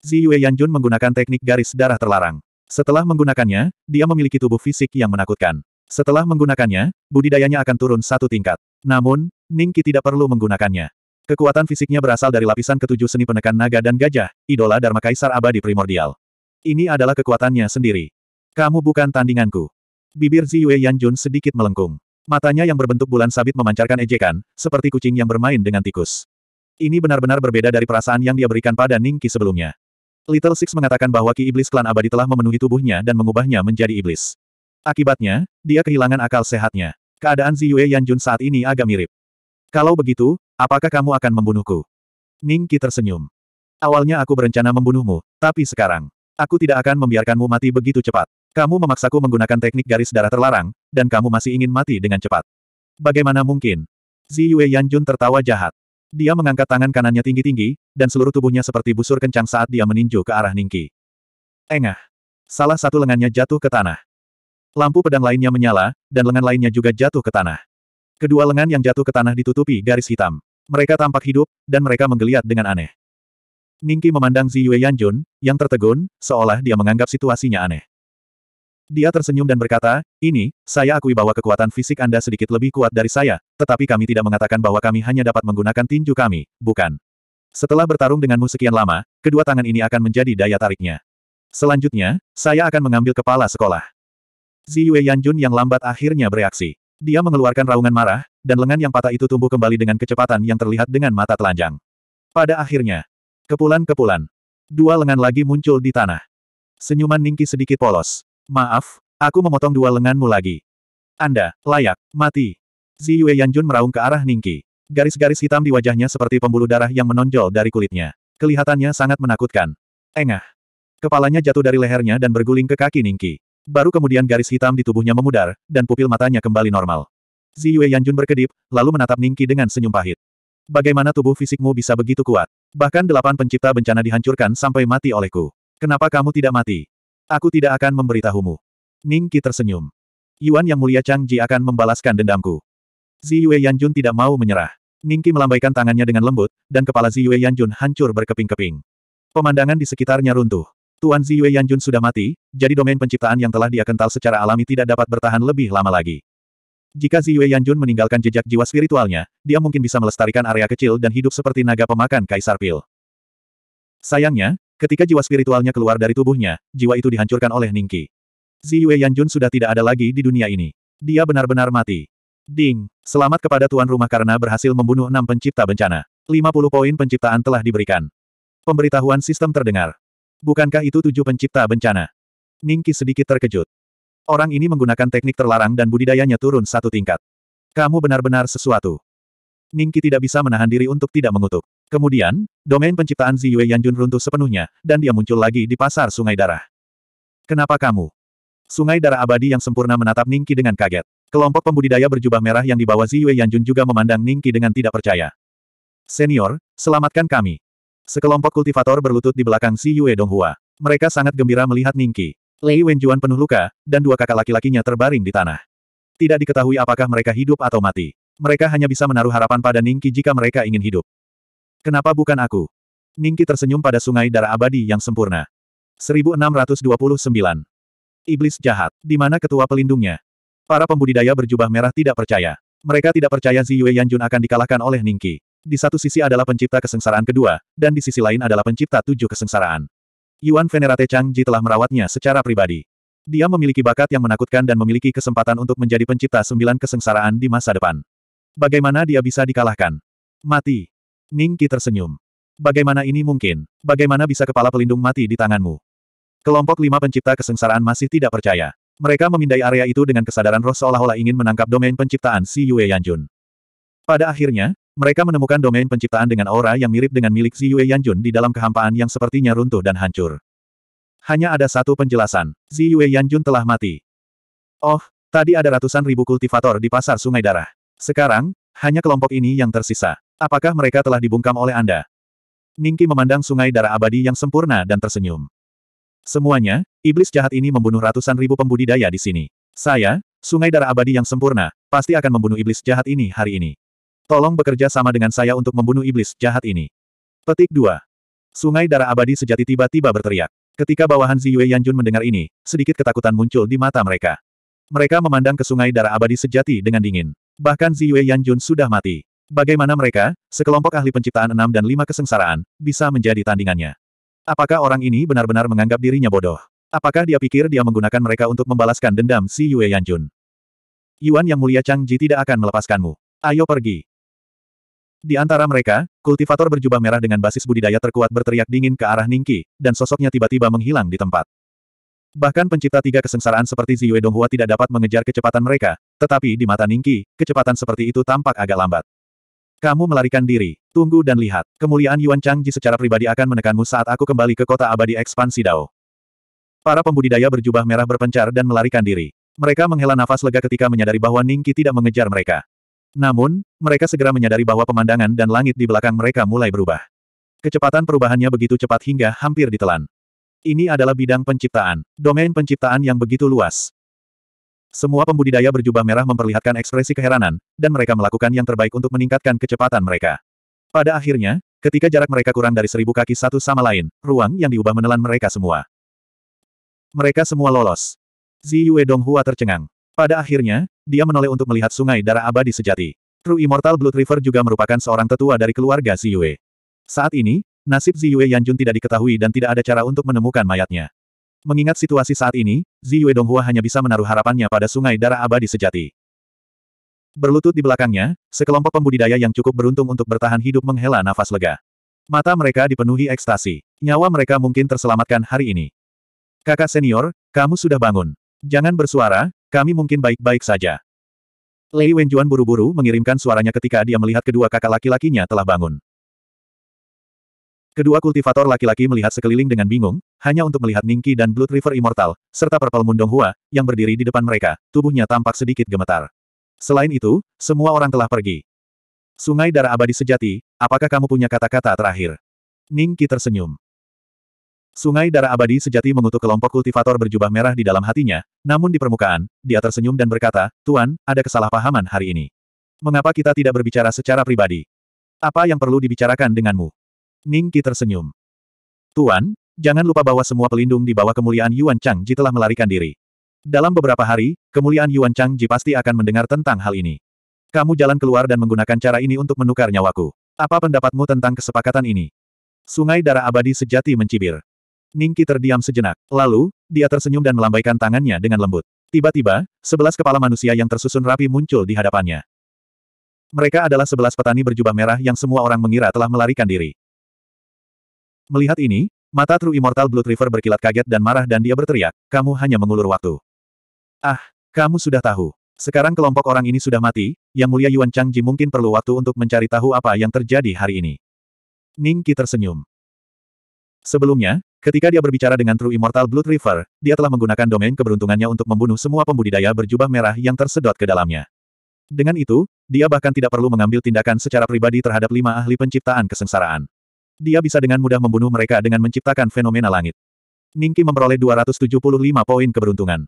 Ziyue Yanjun menggunakan teknik garis darah terlarang. Setelah menggunakannya, dia memiliki tubuh fisik yang menakutkan. Setelah menggunakannya, budidayanya akan turun satu tingkat. Namun, Ningqi tidak perlu menggunakannya. Kekuatan fisiknya berasal dari lapisan ketujuh seni penekan naga dan gajah, idola Dharma Kaisar abadi primordial. Ini adalah kekuatannya sendiri. Kamu bukan tandinganku. Bibir Ziyue Yanjun sedikit melengkung. Matanya yang berbentuk bulan sabit memancarkan ejekan, seperti kucing yang bermain dengan tikus. Ini benar-benar berbeda dari perasaan yang dia berikan pada Ningki sebelumnya. Little Six mengatakan bahwa Ki Iblis Klan Abadi telah memenuhi tubuhnya dan mengubahnya menjadi iblis. Akibatnya, dia kehilangan akal sehatnya. Keadaan Ziyue Yanjun saat ini agak mirip. Kalau begitu, apakah kamu akan membunuhku? Ningki tersenyum. Awalnya aku berencana membunuhmu, tapi sekarang. Aku tidak akan membiarkanmu mati begitu cepat. Kamu memaksaku menggunakan teknik garis darah terlarang, dan kamu masih ingin mati dengan cepat. Bagaimana mungkin? Zi Yue Yanjun tertawa jahat. Dia mengangkat tangan kanannya tinggi-tinggi, dan seluruh tubuhnya seperti busur kencang saat dia meninju ke arah Ningki. Engah. Salah satu lengannya jatuh ke tanah. Lampu pedang lainnya menyala, dan lengan lainnya juga jatuh ke tanah. Kedua lengan yang jatuh ke tanah ditutupi garis hitam. Mereka tampak hidup, dan mereka menggeliat dengan aneh. Ningki memandang Zi Yue Yanjun, yang tertegun, seolah dia menganggap situasinya aneh. Dia tersenyum dan berkata, ini, saya akui bahwa kekuatan fisik Anda sedikit lebih kuat dari saya, tetapi kami tidak mengatakan bahwa kami hanya dapat menggunakan tinju kami, bukan. Setelah bertarung denganmu sekian lama, kedua tangan ini akan menjadi daya tariknya. Selanjutnya, saya akan mengambil kepala sekolah. Zi Yue Yanjun yang lambat akhirnya bereaksi. Dia mengeluarkan raungan marah, dan lengan yang patah itu tumbuh kembali dengan kecepatan yang terlihat dengan mata telanjang. Pada akhirnya, kepulan-kepulan. Dua lengan lagi muncul di tanah. Senyuman Ningki sedikit polos. Maaf, aku memotong dua lenganmu lagi. Anda, layak, mati. Zi Yue Yanjun meraung ke arah Ningki. Garis-garis hitam di wajahnya seperti pembuluh darah yang menonjol dari kulitnya. Kelihatannya sangat menakutkan. Engah. Kepalanya jatuh dari lehernya dan berguling ke kaki Ningki. Baru kemudian garis hitam di tubuhnya memudar, dan pupil matanya kembali normal. Ziyue Yanjun berkedip, lalu menatap Ningki dengan senyum pahit. Bagaimana tubuh fisikmu bisa begitu kuat? Bahkan delapan pencipta bencana dihancurkan sampai mati olehku. Kenapa kamu tidak mati? Aku tidak akan memberitahumu. Ningki tersenyum. Yuan Yang Mulia Chang Ji akan membalaskan dendamku. Ziyue Yanjun tidak mau menyerah. Ningki melambaikan tangannya dengan lembut, dan kepala Ziyue Yanjun hancur berkeping-keping. Pemandangan di sekitarnya runtuh. Tuan Ziyue Yanjun sudah mati, jadi domain penciptaan yang telah dia kental secara alami tidak dapat bertahan lebih lama lagi. Jika Ziyue Yanjun meninggalkan jejak jiwa spiritualnya, dia mungkin bisa melestarikan area kecil dan hidup seperti naga pemakan kaisar pil. Sayangnya, ketika jiwa spiritualnya keluar dari tubuhnya, jiwa itu dihancurkan oleh Ningki. Ziyue Yanjun sudah tidak ada lagi di dunia ini. Dia benar-benar mati. Ding, selamat kepada tuan rumah karena berhasil membunuh enam pencipta bencana. 50 poin penciptaan telah diberikan. Pemberitahuan sistem terdengar. Bukankah itu tujuh pencipta bencana? Ningki sedikit terkejut. Orang ini menggunakan teknik terlarang dan budidayanya turun satu tingkat. Kamu benar-benar sesuatu. Ningki tidak bisa menahan diri untuk tidak mengutuk. Kemudian, domain penciptaan Ziyue Yanjun runtuh sepenuhnya, dan dia muncul lagi di pasar Sungai Darah. Kenapa kamu? Sungai Darah Abadi yang sempurna menatap Ningki dengan kaget. Kelompok pembudidaya berjubah merah yang dibawa Ziyue Yanjun juga memandang Ningki dengan tidak percaya. Senior, selamatkan kami. Sekelompok kultivator berlutut di belakang Si Yue Donghua. Mereka sangat gembira melihat Ningki. Lei Wenjuan penuh luka, dan dua kakak laki-lakinya terbaring di tanah. Tidak diketahui apakah mereka hidup atau mati. Mereka hanya bisa menaruh harapan pada Ningki jika mereka ingin hidup. Kenapa bukan aku? Ningki tersenyum pada sungai darah abadi yang sempurna. 1629. Iblis jahat. Di mana ketua pelindungnya? Para pembudidaya berjubah merah tidak percaya. Mereka tidak percaya Ziyue Yanjun akan dikalahkan oleh Ningki. Di satu sisi adalah pencipta kesengsaraan kedua, dan di sisi lain adalah pencipta tujuh kesengsaraan. Yuan Venerate Ji telah merawatnya secara pribadi. Dia memiliki bakat yang menakutkan dan memiliki kesempatan untuk menjadi pencipta sembilan kesengsaraan di masa depan. Bagaimana dia bisa dikalahkan? Mati. Ning Qi tersenyum. Bagaimana ini mungkin? Bagaimana bisa kepala pelindung mati di tanganmu? Kelompok lima pencipta kesengsaraan masih tidak percaya. Mereka memindai area itu dengan kesadaran roh seolah-olah ingin menangkap domain penciptaan si Yue Yanjun. Pada akhirnya, mereka menemukan domain penciptaan dengan aura yang mirip dengan milik Ziyue Yanjun di dalam kehampaan yang sepertinya runtuh dan hancur. Hanya ada satu penjelasan, Ziyue Yanjun telah mati. Oh, tadi ada ratusan ribu kultivator di pasar Sungai Darah. Sekarang, hanya kelompok ini yang tersisa. Apakah mereka telah dibungkam oleh Anda? Ningki memandang Sungai Darah Abadi yang sempurna dan tersenyum. Semuanya, iblis jahat ini membunuh ratusan ribu pembudidaya di sini. Saya, Sungai Darah Abadi yang sempurna, pasti akan membunuh iblis jahat ini hari ini. Tolong bekerja sama dengan saya untuk membunuh iblis jahat ini. Petik 2. Sungai darah abadi sejati tiba-tiba berteriak. Ketika bawahan Ziyue Yanjun mendengar ini, sedikit ketakutan muncul di mata mereka. Mereka memandang ke sungai darah abadi sejati dengan dingin. Bahkan Ziyue Yanjun sudah mati. Bagaimana mereka, sekelompok ahli penciptaan enam dan lima kesengsaraan, bisa menjadi tandingannya? Apakah orang ini benar-benar menganggap dirinya bodoh? Apakah dia pikir dia menggunakan mereka untuk membalaskan dendam si Yue Yanjun? Yuan Yang Mulia Chang Ji tidak akan melepaskanmu. Ayo pergi. Di antara mereka, kultivator berjubah merah dengan basis budidaya terkuat berteriak dingin ke arah Ningki, dan sosoknya tiba-tiba menghilang di tempat. Bahkan pencipta tiga kesengsaraan seperti Ziyue Donghua tidak dapat mengejar kecepatan mereka, tetapi di mata Ningki, kecepatan seperti itu tampak agak lambat. Kamu melarikan diri, tunggu dan lihat. Kemuliaan Yuan Changji secara pribadi akan menekanmu saat aku kembali ke kota abadi ekspansi Dao. Para pembudidaya berjubah merah berpencar dan melarikan diri. Mereka menghela nafas lega ketika menyadari bahwa Ningki tidak mengejar mereka. Namun, mereka segera menyadari bahwa pemandangan dan langit di belakang mereka mulai berubah. Kecepatan perubahannya begitu cepat hingga hampir ditelan. Ini adalah bidang penciptaan, domain penciptaan yang begitu luas. Semua pembudidaya berjubah merah memperlihatkan ekspresi keheranan, dan mereka melakukan yang terbaik untuk meningkatkan kecepatan mereka. Pada akhirnya, ketika jarak mereka kurang dari seribu kaki satu sama lain, ruang yang diubah menelan mereka semua. Mereka semua lolos. Ziyue Donghua tercengang. Pada akhirnya, dia menoleh untuk melihat sungai darah abadi sejati. True Immortal Blood River juga merupakan seorang tetua dari keluarga Ziyue. Saat ini, nasib Ziyue Yanjun tidak diketahui dan tidak ada cara untuk menemukan mayatnya. Mengingat situasi saat ini, Ziyue Donghua hanya bisa menaruh harapannya pada sungai darah abadi sejati. Berlutut di belakangnya, sekelompok pembudidaya yang cukup beruntung untuk bertahan hidup menghela nafas lega. Mata mereka dipenuhi ekstasi. Nyawa mereka mungkin terselamatkan hari ini. Kakak senior, kamu sudah bangun. Jangan bersuara, kami mungkin baik-baik saja. Lei Wenjuan buru-buru mengirimkan suaranya ketika dia melihat kedua kakak laki-lakinya telah bangun. Kedua kultivator laki-laki melihat sekeliling dengan bingung, hanya untuk melihat Ningki dan Blood River Immortal, serta Purple Moon Donghua, yang berdiri di depan mereka, tubuhnya tampak sedikit gemetar. Selain itu, semua orang telah pergi. Sungai darah abadi sejati, apakah kamu punya kata-kata terakhir? Ningki tersenyum. Sungai darah abadi sejati mengutuk kelompok kultivator berjubah merah di dalam hatinya, namun di permukaan, dia tersenyum dan berkata, Tuan, ada kesalahpahaman hari ini. Mengapa kita tidak berbicara secara pribadi? Apa yang perlu dibicarakan denganmu? Ning Qi tersenyum. Tuan, jangan lupa bahwa semua pelindung di bawah kemuliaan Yuan Chang Ji telah melarikan diri. Dalam beberapa hari, kemuliaan Yuan Chang Ji pasti akan mendengar tentang hal ini. Kamu jalan keluar dan menggunakan cara ini untuk menukar nyawaku. Apa pendapatmu tentang kesepakatan ini? Sungai darah abadi sejati mencibir. Ningki terdiam sejenak. Lalu, dia tersenyum dan melambaikan tangannya dengan lembut. Tiba-tiba, sebelas kepala manusia yang tersusun rapi muncul di hadapannya. Mereka adalah sebelas petani berjubah merah yang semua orang mengira telah melarikan diri. Melihat ini, mata True Immortal Blood River berkilat kaget dan marah dan dia berteriak, kamu hanya mengulur waktu. Ah, kamu sudah tahu. Sekarang kelompok orang ini sudah mati, yang mulia Yuan Changji mungkin perlu waktu untuk mencari tahu apa yang terjadi hari ini. Ningki tersenyum. Sebelumnya, Ketika dia berbicara dengan True Immortal Blood River, dia telah menggunakan domain keberuntungannya untuk membunuh semua pembudidaya berjubah merah yang tersedot ke dalamnya. Dengan itu, dia bahkan tidak perlu mengambil tindakan secara pribadi terhadap lima ahli penciptaan kesengsaraan. Dia bisa dengan mudah membunuh mereka dengan menciptakan fenomena langit. Ningki memperoleh 275 poin keberuntungan.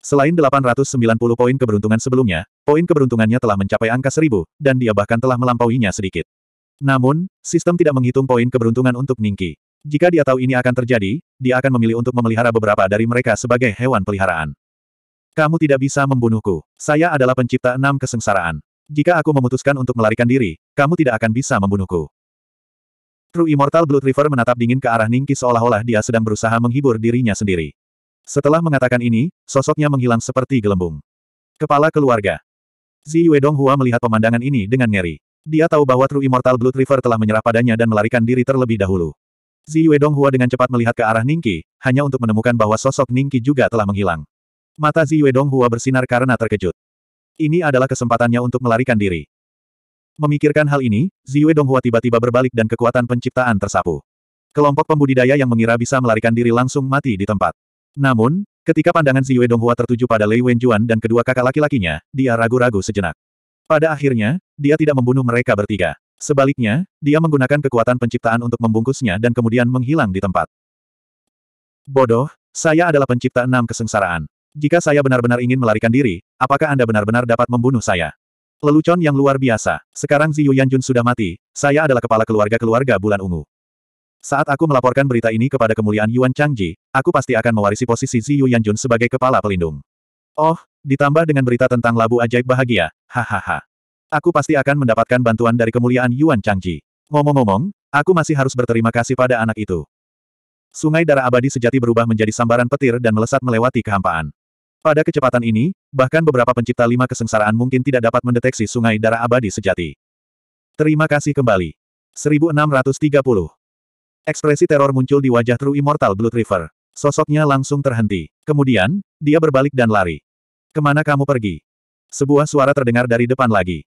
Selain 890 poin keberuntungan sebelumnya, poin keberuntungannya telah mencapai angka 1000, dan dia bahkan telah melampauinya sedikit. Namun, sistem tidak menghitung poin keberuntungan untuk Ningki. Jika dia tahu ini akan terjadi, dia akan memilih untuk memelihara beberapa dari mereka sebagai hewan peliharaan. Kamu tidak bisa membunuhku. Saya adalah pencipta enam kesengsaraan. Jika aku memutuskan untuk melarikan diri, kamu tidak akan bisa membunuhku. True Immortal Blood River menatap dingin ke arah Ningki seolah-olah dia sedang berusaha menghibur dirinya sendiri. Setelah mengatakan ini, sosoknya menghilang seperti gelembung. Kepala keluarga. Zi Wedong Hua melihat pemandangan ini dengan ngeri. Dia tahu bahwa True Immortal Blood River telah menyerah padanya dan melarikan diri terlebih dahulu. Zi Hua dengan cepat melihat ke arah Ningqi, hanya untuk menemukan bahwa sosok Ningqi juga telah menghilang. Mata Zi Hua bersinar karena terkejut. Ini adalah kesempatannya untuk melarikan diri. Memikirkan hal ini, Zi Hua tiba-tiba berbalik dan kekuatan penciptaan tersapu. Kelompok pembudidaya yang mengira bisa melarikan diri langsung mati di tempat. Namun, ketika pandangan Zi Hua tertuju pada Lei Wenjuan dan kedua kakak laki-lakinya, dia ragu-ragu sejenak. Pada akhirnya, dia tidak membunuh mereka bertiga. Sebaliknya, dia menggunakan kekuatan penciptaan untuk membungkusnya dan kemudian menghilang di tempat. Bodoh, saya adalah pencipta enam kesengsaraan. Jika saya benar-benar ingin melarikan diri, apakah Anda benar-benar dapat membunuh saya? Lelucon yang luar biasa. Sekarang Ziyu Yanjun sudah mati, saya adalah kepala keluarga-keluarga bulan ungu. Saat aku melaporkan berita ini kepada kemuliaan Yuan Changji, aku pasti akan mewarisi posisi Ziyu Yanjun sebagai kepala pelindung. Oh, ditambah dengan berita tentang labu ajaib bahagia, hahaha. Aku pasti akan mendapatkan bantuan dari kemuliaan Yuan Changji. Ngomong-ngomong, aku masih harus berterima kasih pada anak itu. Sungai darah abadi sejati berubah menjadi sambaran petir dan melesat melewati kehampaan. Pada kecepatan ini, bahkan beberapa pencipta lima kesengsaraan mungkin tidak dapat mendeteksi sungai darah abadi sejati. Terima kasih kembali. 1630. Ekspresi teror muncul di wajah True Immortal Blood River. Sosoknya langsung terhenti. Kemudian, dia berbalik dan lari. Kemana kamu pergi? Sebuah suara terdengar dari depan lagi.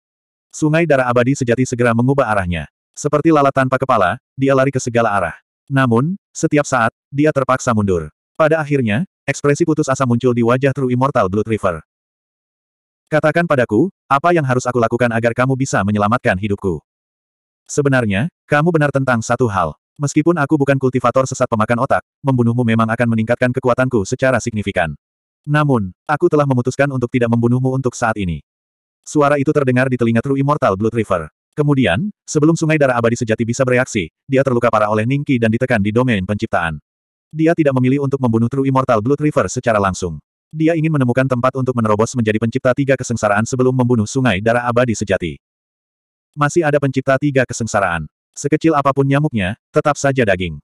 Sungai darah abadi sejati segera mengubah arahnya. Seperti lalat tanpa kepala, dia lari ke segala arah. Namun, setiap saat, dia terpaksa mundur. Pada akhirnya, ekspresi putus asa muncul di wajah True Immortal Blood River. Katakan padaku, apa yang harus aku lakukan agar kamu bisa menyelamatkan hidupku? Sebenarnya, kamu benar tentang satu hal. Meskipun aku bukan kultivator sesat pemakan otak, membunuhmu memang akan meningkatkan kekuatanku secara signifikan. Namun, aku telah memutuskan untuk tidak membunuhmu untuk saat ini. Suara itu terdengar di telinga True Immortal Blood River. Kemudian, sebelum sungai darah abadi sejati bisa bereaksi, dia terluka parah oleh Ningki dan ditekan di domain penciptaan. Dia tidak memilih untuk membunuh True Immortal Blood River secara langsung. Dia ingin menemukan tempat untuk menerobos menjadi pencipta tiga kesengsaraan sebelum membunuh sungai darah abadi sejati. Masih ada pencipta tiga kesengsaraan. Sekecil apapun nyamuknya, tetap saja daging.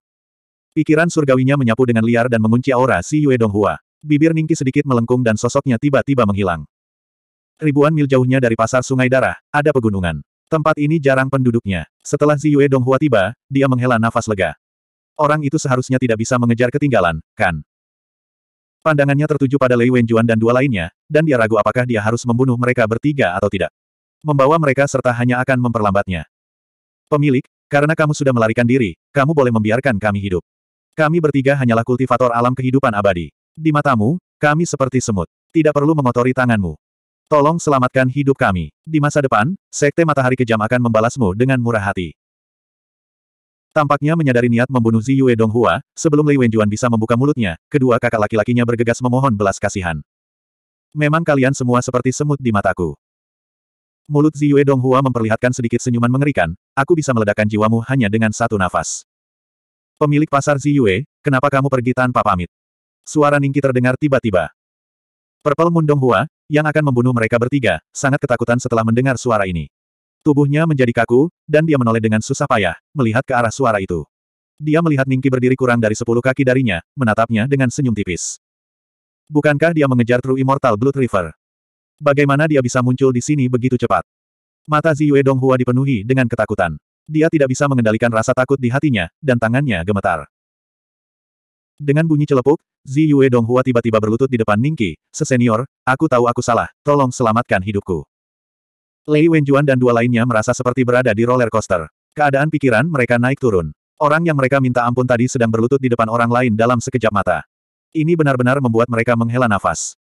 Pikiran surgawinya menyapu dengan liar dan mengunci aura si Yue Donghua. Bibir Ningki sedikit melengkung dan sosoknya tiba-tiba menghilang. Ribuan mil jauhnya dari pasar Sungai Darah, ada pegunungan. Tempat ini jarang penduduknya. Setelah Ziyue Donghua tiba, dia menghela nafas lega. Orang itu seharusnya tidak bisa mengejar ketinggalan, kan? Pandangannya tertuju pada Lei Wenjuan dan dua lainnya, dan dia ragu apakah dia harus membunuh mereka bertiga atau tidak. Membawa mereka serta hanya akan memperlambatnya. Pemilik, karena kamu sudah melarikan diri, kamu boleh membiarkan kami hidup. Kami bertiga hanyalah kultivator alam kehidupan abadi. Di matamu, kami seperti semut. Tidak perlu mengotori tanganmu. Tolong selamatkan hidup kami. Di masa depan, Sekte Matahari Kejam akan membalasmu dengan murah hati. Tampaknya menyadari niat membunuh Zi Yue Donghua, sebelum Lei Wenjuan bisa membuka mulutnya, kedua kakak laki-lakinya bergegas memohon belas kasihan. Memang kalian semua seperti semut di mataku. Mulut Zi Yue Donghua memperlihatkan sedikit senyuman mengerikan, aku bisa meledakkan jiwamu hanya dengan satu nafas. Pemilik pasar Zi Yue, kenapa kamu pergi tanpa pamit? Suara Ningki terdengar tiba-tiba. Purple Moon Donghua, yang akan membunuh mereka bertiga, sangat ketakutan setelah mendengar suara ini. Tubuhnya menjadi kaku, dan dia menoleh dengan susah payah, melihat ke arah suara itu. Dia melihat Ningki berdiri kurang dari sepuluh kaki darinya, menatapnya dengan senyum tipis. Bukankah dia mengejar True Immortal Blood River? Bagaimana dia bisa muncul di sini begitu cepat? Mata Ziyue Donghua dipenuhi dengan ketakutan. Dia tidak bisa mengendalikan rasa takut di hatinya, dan tangannya gemetar. Dengan bunyi celepuk, Zi Yue Donghua tiba-tiba berlutut di depan Ningki. Sesenior, aku tahu aku salah, tolong selamatkan hidupku. Lei Wenjuan dan dua lainnya merasa seperti berada di roller coaster. Keadaan pikiran mereka naik turun. Orang yang mereka minta ampun tadi sedang berlutut di depan orang lain dalam sekejap mata. Ini benar-benar membuat mereka menghela nafas.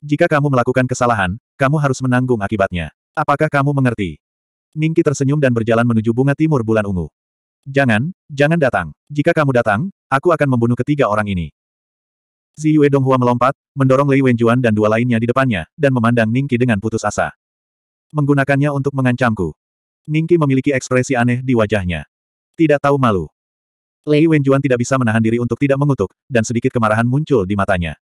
Jika kamu melakukan kesalahan, kamu harus menanggung akibatnya. Apakah kamu mengerti? Ningki tersenyum dan berjalan menuju bunga timur bulan ungu. Jangan, jangan datang. Jika kamu datang, Aku akan membunuh ketiga orang ini. Ziyue Donghua melompat, mendorong Lei Wenjuan dan dua lainnya di depannya, dan memandang Ningki dengan putus asa. Menggunakannya untuk mengancamku. Ningki memiliki ekspresi aneh di wajahnya. Tidak tahu malu. Lei Wenjuan tidak bisa menahan diri untuk tidak mengutuk, dan sedikit kemarahan muncul di matanya.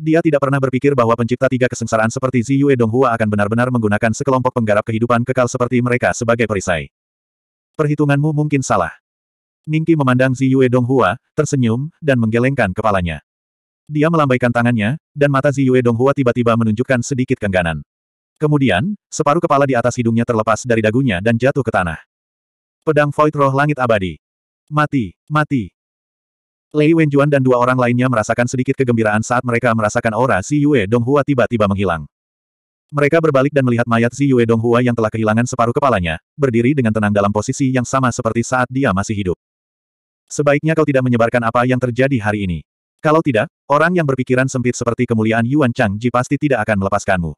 Dia tidak pernah berpikir bahwa pencipta tiga kesengsaraan seperti Ziyue Donghua akan benar-benar menggunakan sekelompok penggarap kehidupan kekal seperti mereka sebagai perisai. Perhitunganmu mungkin salah. Ningki memandang Zi Yue Donghua, tersenyum, dan menggelengkan kepalanya. Dia melambaikan tangannya, dan mata Zi Yue Donghua tiba-tiba menunjukkan sedikit kengganan. Kemudian, separuh kepala di atas hidungnya terlepas dari dagunya dan jatuh ke tanah. Pedang Void Roh Langit Abadi. Mati, mati. Lei Wenjuan dan dua orang lainnya merasakan sedikit kegembiraan saat mereka merasakan aura Zi Yue Donghua tiba-tiba menghilang. Mereka berbalik dan melihat mayat Zi Yue Donghua yang telah kehilangan separuh kepalanya, berdiri dengan tenang dalam posisi yang sama seperti saat dia masih hidup. Sebaiknya kau tidak menyebarkan apa yang terjadi hari ini. Kalau tidak, orang yang berpikiran sempit seperti kemuliaan Yuan Changji pasti tidak akan melepaskanmu.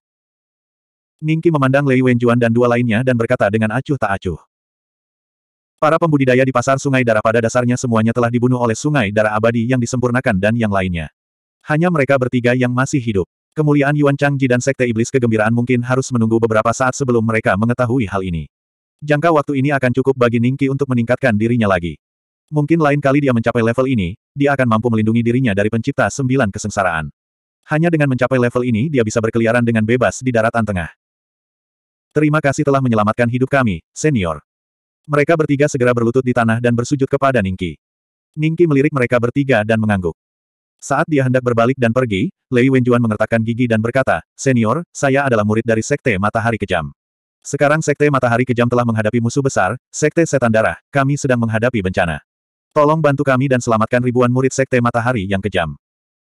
Ningki memandang Lei Wenjuan dan dua lainnya dan berkata dengan acuh tak acuh. Para pembudidaya di pasar sungai darah pada dasarnya semuanya telah dibunuh oleh sungai darah abadi yang disempurnakan dan yang lainnya. Hanya mereka bertiga yang masih hidup. Kemuliaan Yuan Changji dan Sekte Iblis kegembiraan mungkin harus menunggu beberapa saat sebelum mereka mengetahui hal ini. Jangka waktu ini akan cukup bagi Ningki untuk meningkatkan dirinya lagi. Mungkin lain kali dia mencapai level ini, dia akan mampu melindungi dirinya dari pencipta sembilan kesengsaraan. Hanya dengan mencapai level ini dia bisa berkeliaran dengan bebas di daratan tengah. Terima kasih telah menyelamatkan hidup kami, senior. Mereka bertiga segera berlutut di tanah dan bersujud kepada Ningki. Ningki melirik mereka bertiga dan mengangguk. Saat dia hendak berbalik dan pergi, Lei Wenjuan mengertakkan gigi dan berkata, Senior, saya adalah murid dari Sekte Matahari Kejam. Sekarang Sekte Matahari Kejam telah menghadapi musuh besar, Sekte Setan Darah, kami sedang menghadapi bencana. Tolong bantu kami dan selamatkan ribuan murid Sekte Matahari yang kejam.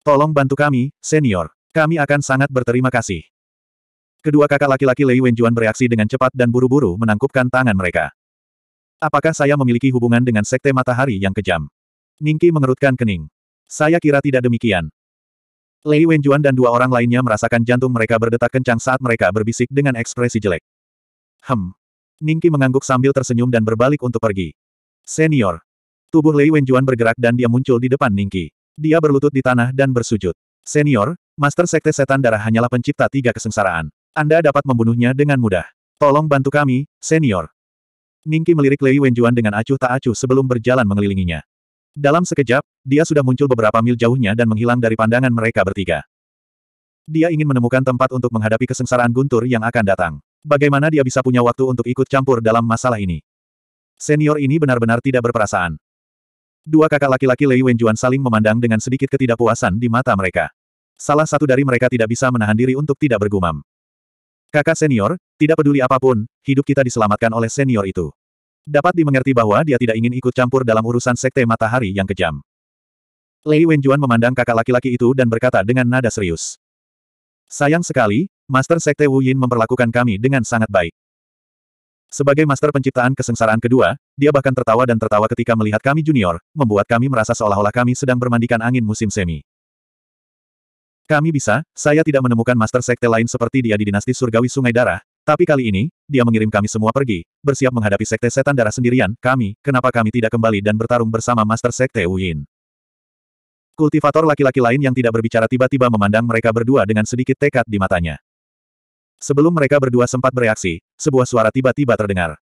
Tolong bantu kami, senior. Kami akan sangat berterima kasih. Kedua kakak laki-laki Lei Wenjuan bereaksi dengan cepat dan buru-buru menangkupkan tangan mereka. Apakah saya memiliki hubungan dengan Sekte Matahari yang kejam? Ningki mengerutkan kening. Saya kira tidak demikian. Lei Wenjuan dan dua orang lainnya merasakan jantung mereka berdetak kencang saat mereka berbisik dengan ekspresi jelek. Hem. Ningki mengangguk sambil tersenyum dan berbalik untuk pergi. Senior, Tubuh Lei Wenjuan bergerak dan dia muncul di depan Ningki. Dia berlutut di tanah dan bersujud. Senior, Master Sekte Setan Darah hanyalah pencipta tiga kesengsaraan. Anda dapat membunuhnya dengan mudah. Tolong bantu kami, senior. Ningki melirik Lei Wenjuan dengan acuh tak acuh sebelum berjalan mengelilinginya. Dalam sekejap, dia sudah muncul beberapa mil jauhnya dan menghilang dari pandangan mereka bertiga. Dia ingin menemukan tempat untuk menghadapi kesengsaraan guntur yang akan datang. Bagaimana dia bisa punya waktu untuk ikut campur dalam masalah ini? Senior ini benar-benar tidak berperasaan. Dua kakak laki-laki Lei Wenjuan saling memandang dengan sedikit ketidakpuasan di mata mereka. Salah satu dari mereka tidak bisa menahan diri untuk tidak bergumam. Kakak senior, tidak peduli apapun, hidup kita diselamatkan oleh senior itu. Dapat dimengerti bahwa dia tidak ingin ikut campur dalam urusan sekte matahari yang kejam. Lei Wenjuan memandang kakak laki-laki itu dan berkata dengan nada serius. Sayang sekali, Master Sekte Wu Yin memperlakukan kami dengan sangat baik. Sebagai master penciptaan kesengsaraan kedua, dia bahkan tertawa dan tertawa ketika melihat kami junior, membuat kami merasa seolah-olah kami sedang bermandikan angin musim semi. Kami bisa, saya tidak menemukan master sekte lain seperti dia di dinasti surgawi Sungai Darah, tapi kali ini, dia mengirim kami semua pergi, bersiap menghadapi sekte setan darah sendirian, kami, kenapa kami tidak kembali dan bertarung bersama master sekte Uyin. Kultivator laki-laki lain yang tidak berbicara tiba-tiba memandang mereka berdua dengan sedikit tekad di matanya. Sebelum mereka berdua sempat bereaksi, sebuah suara tiba-tiba terdengar.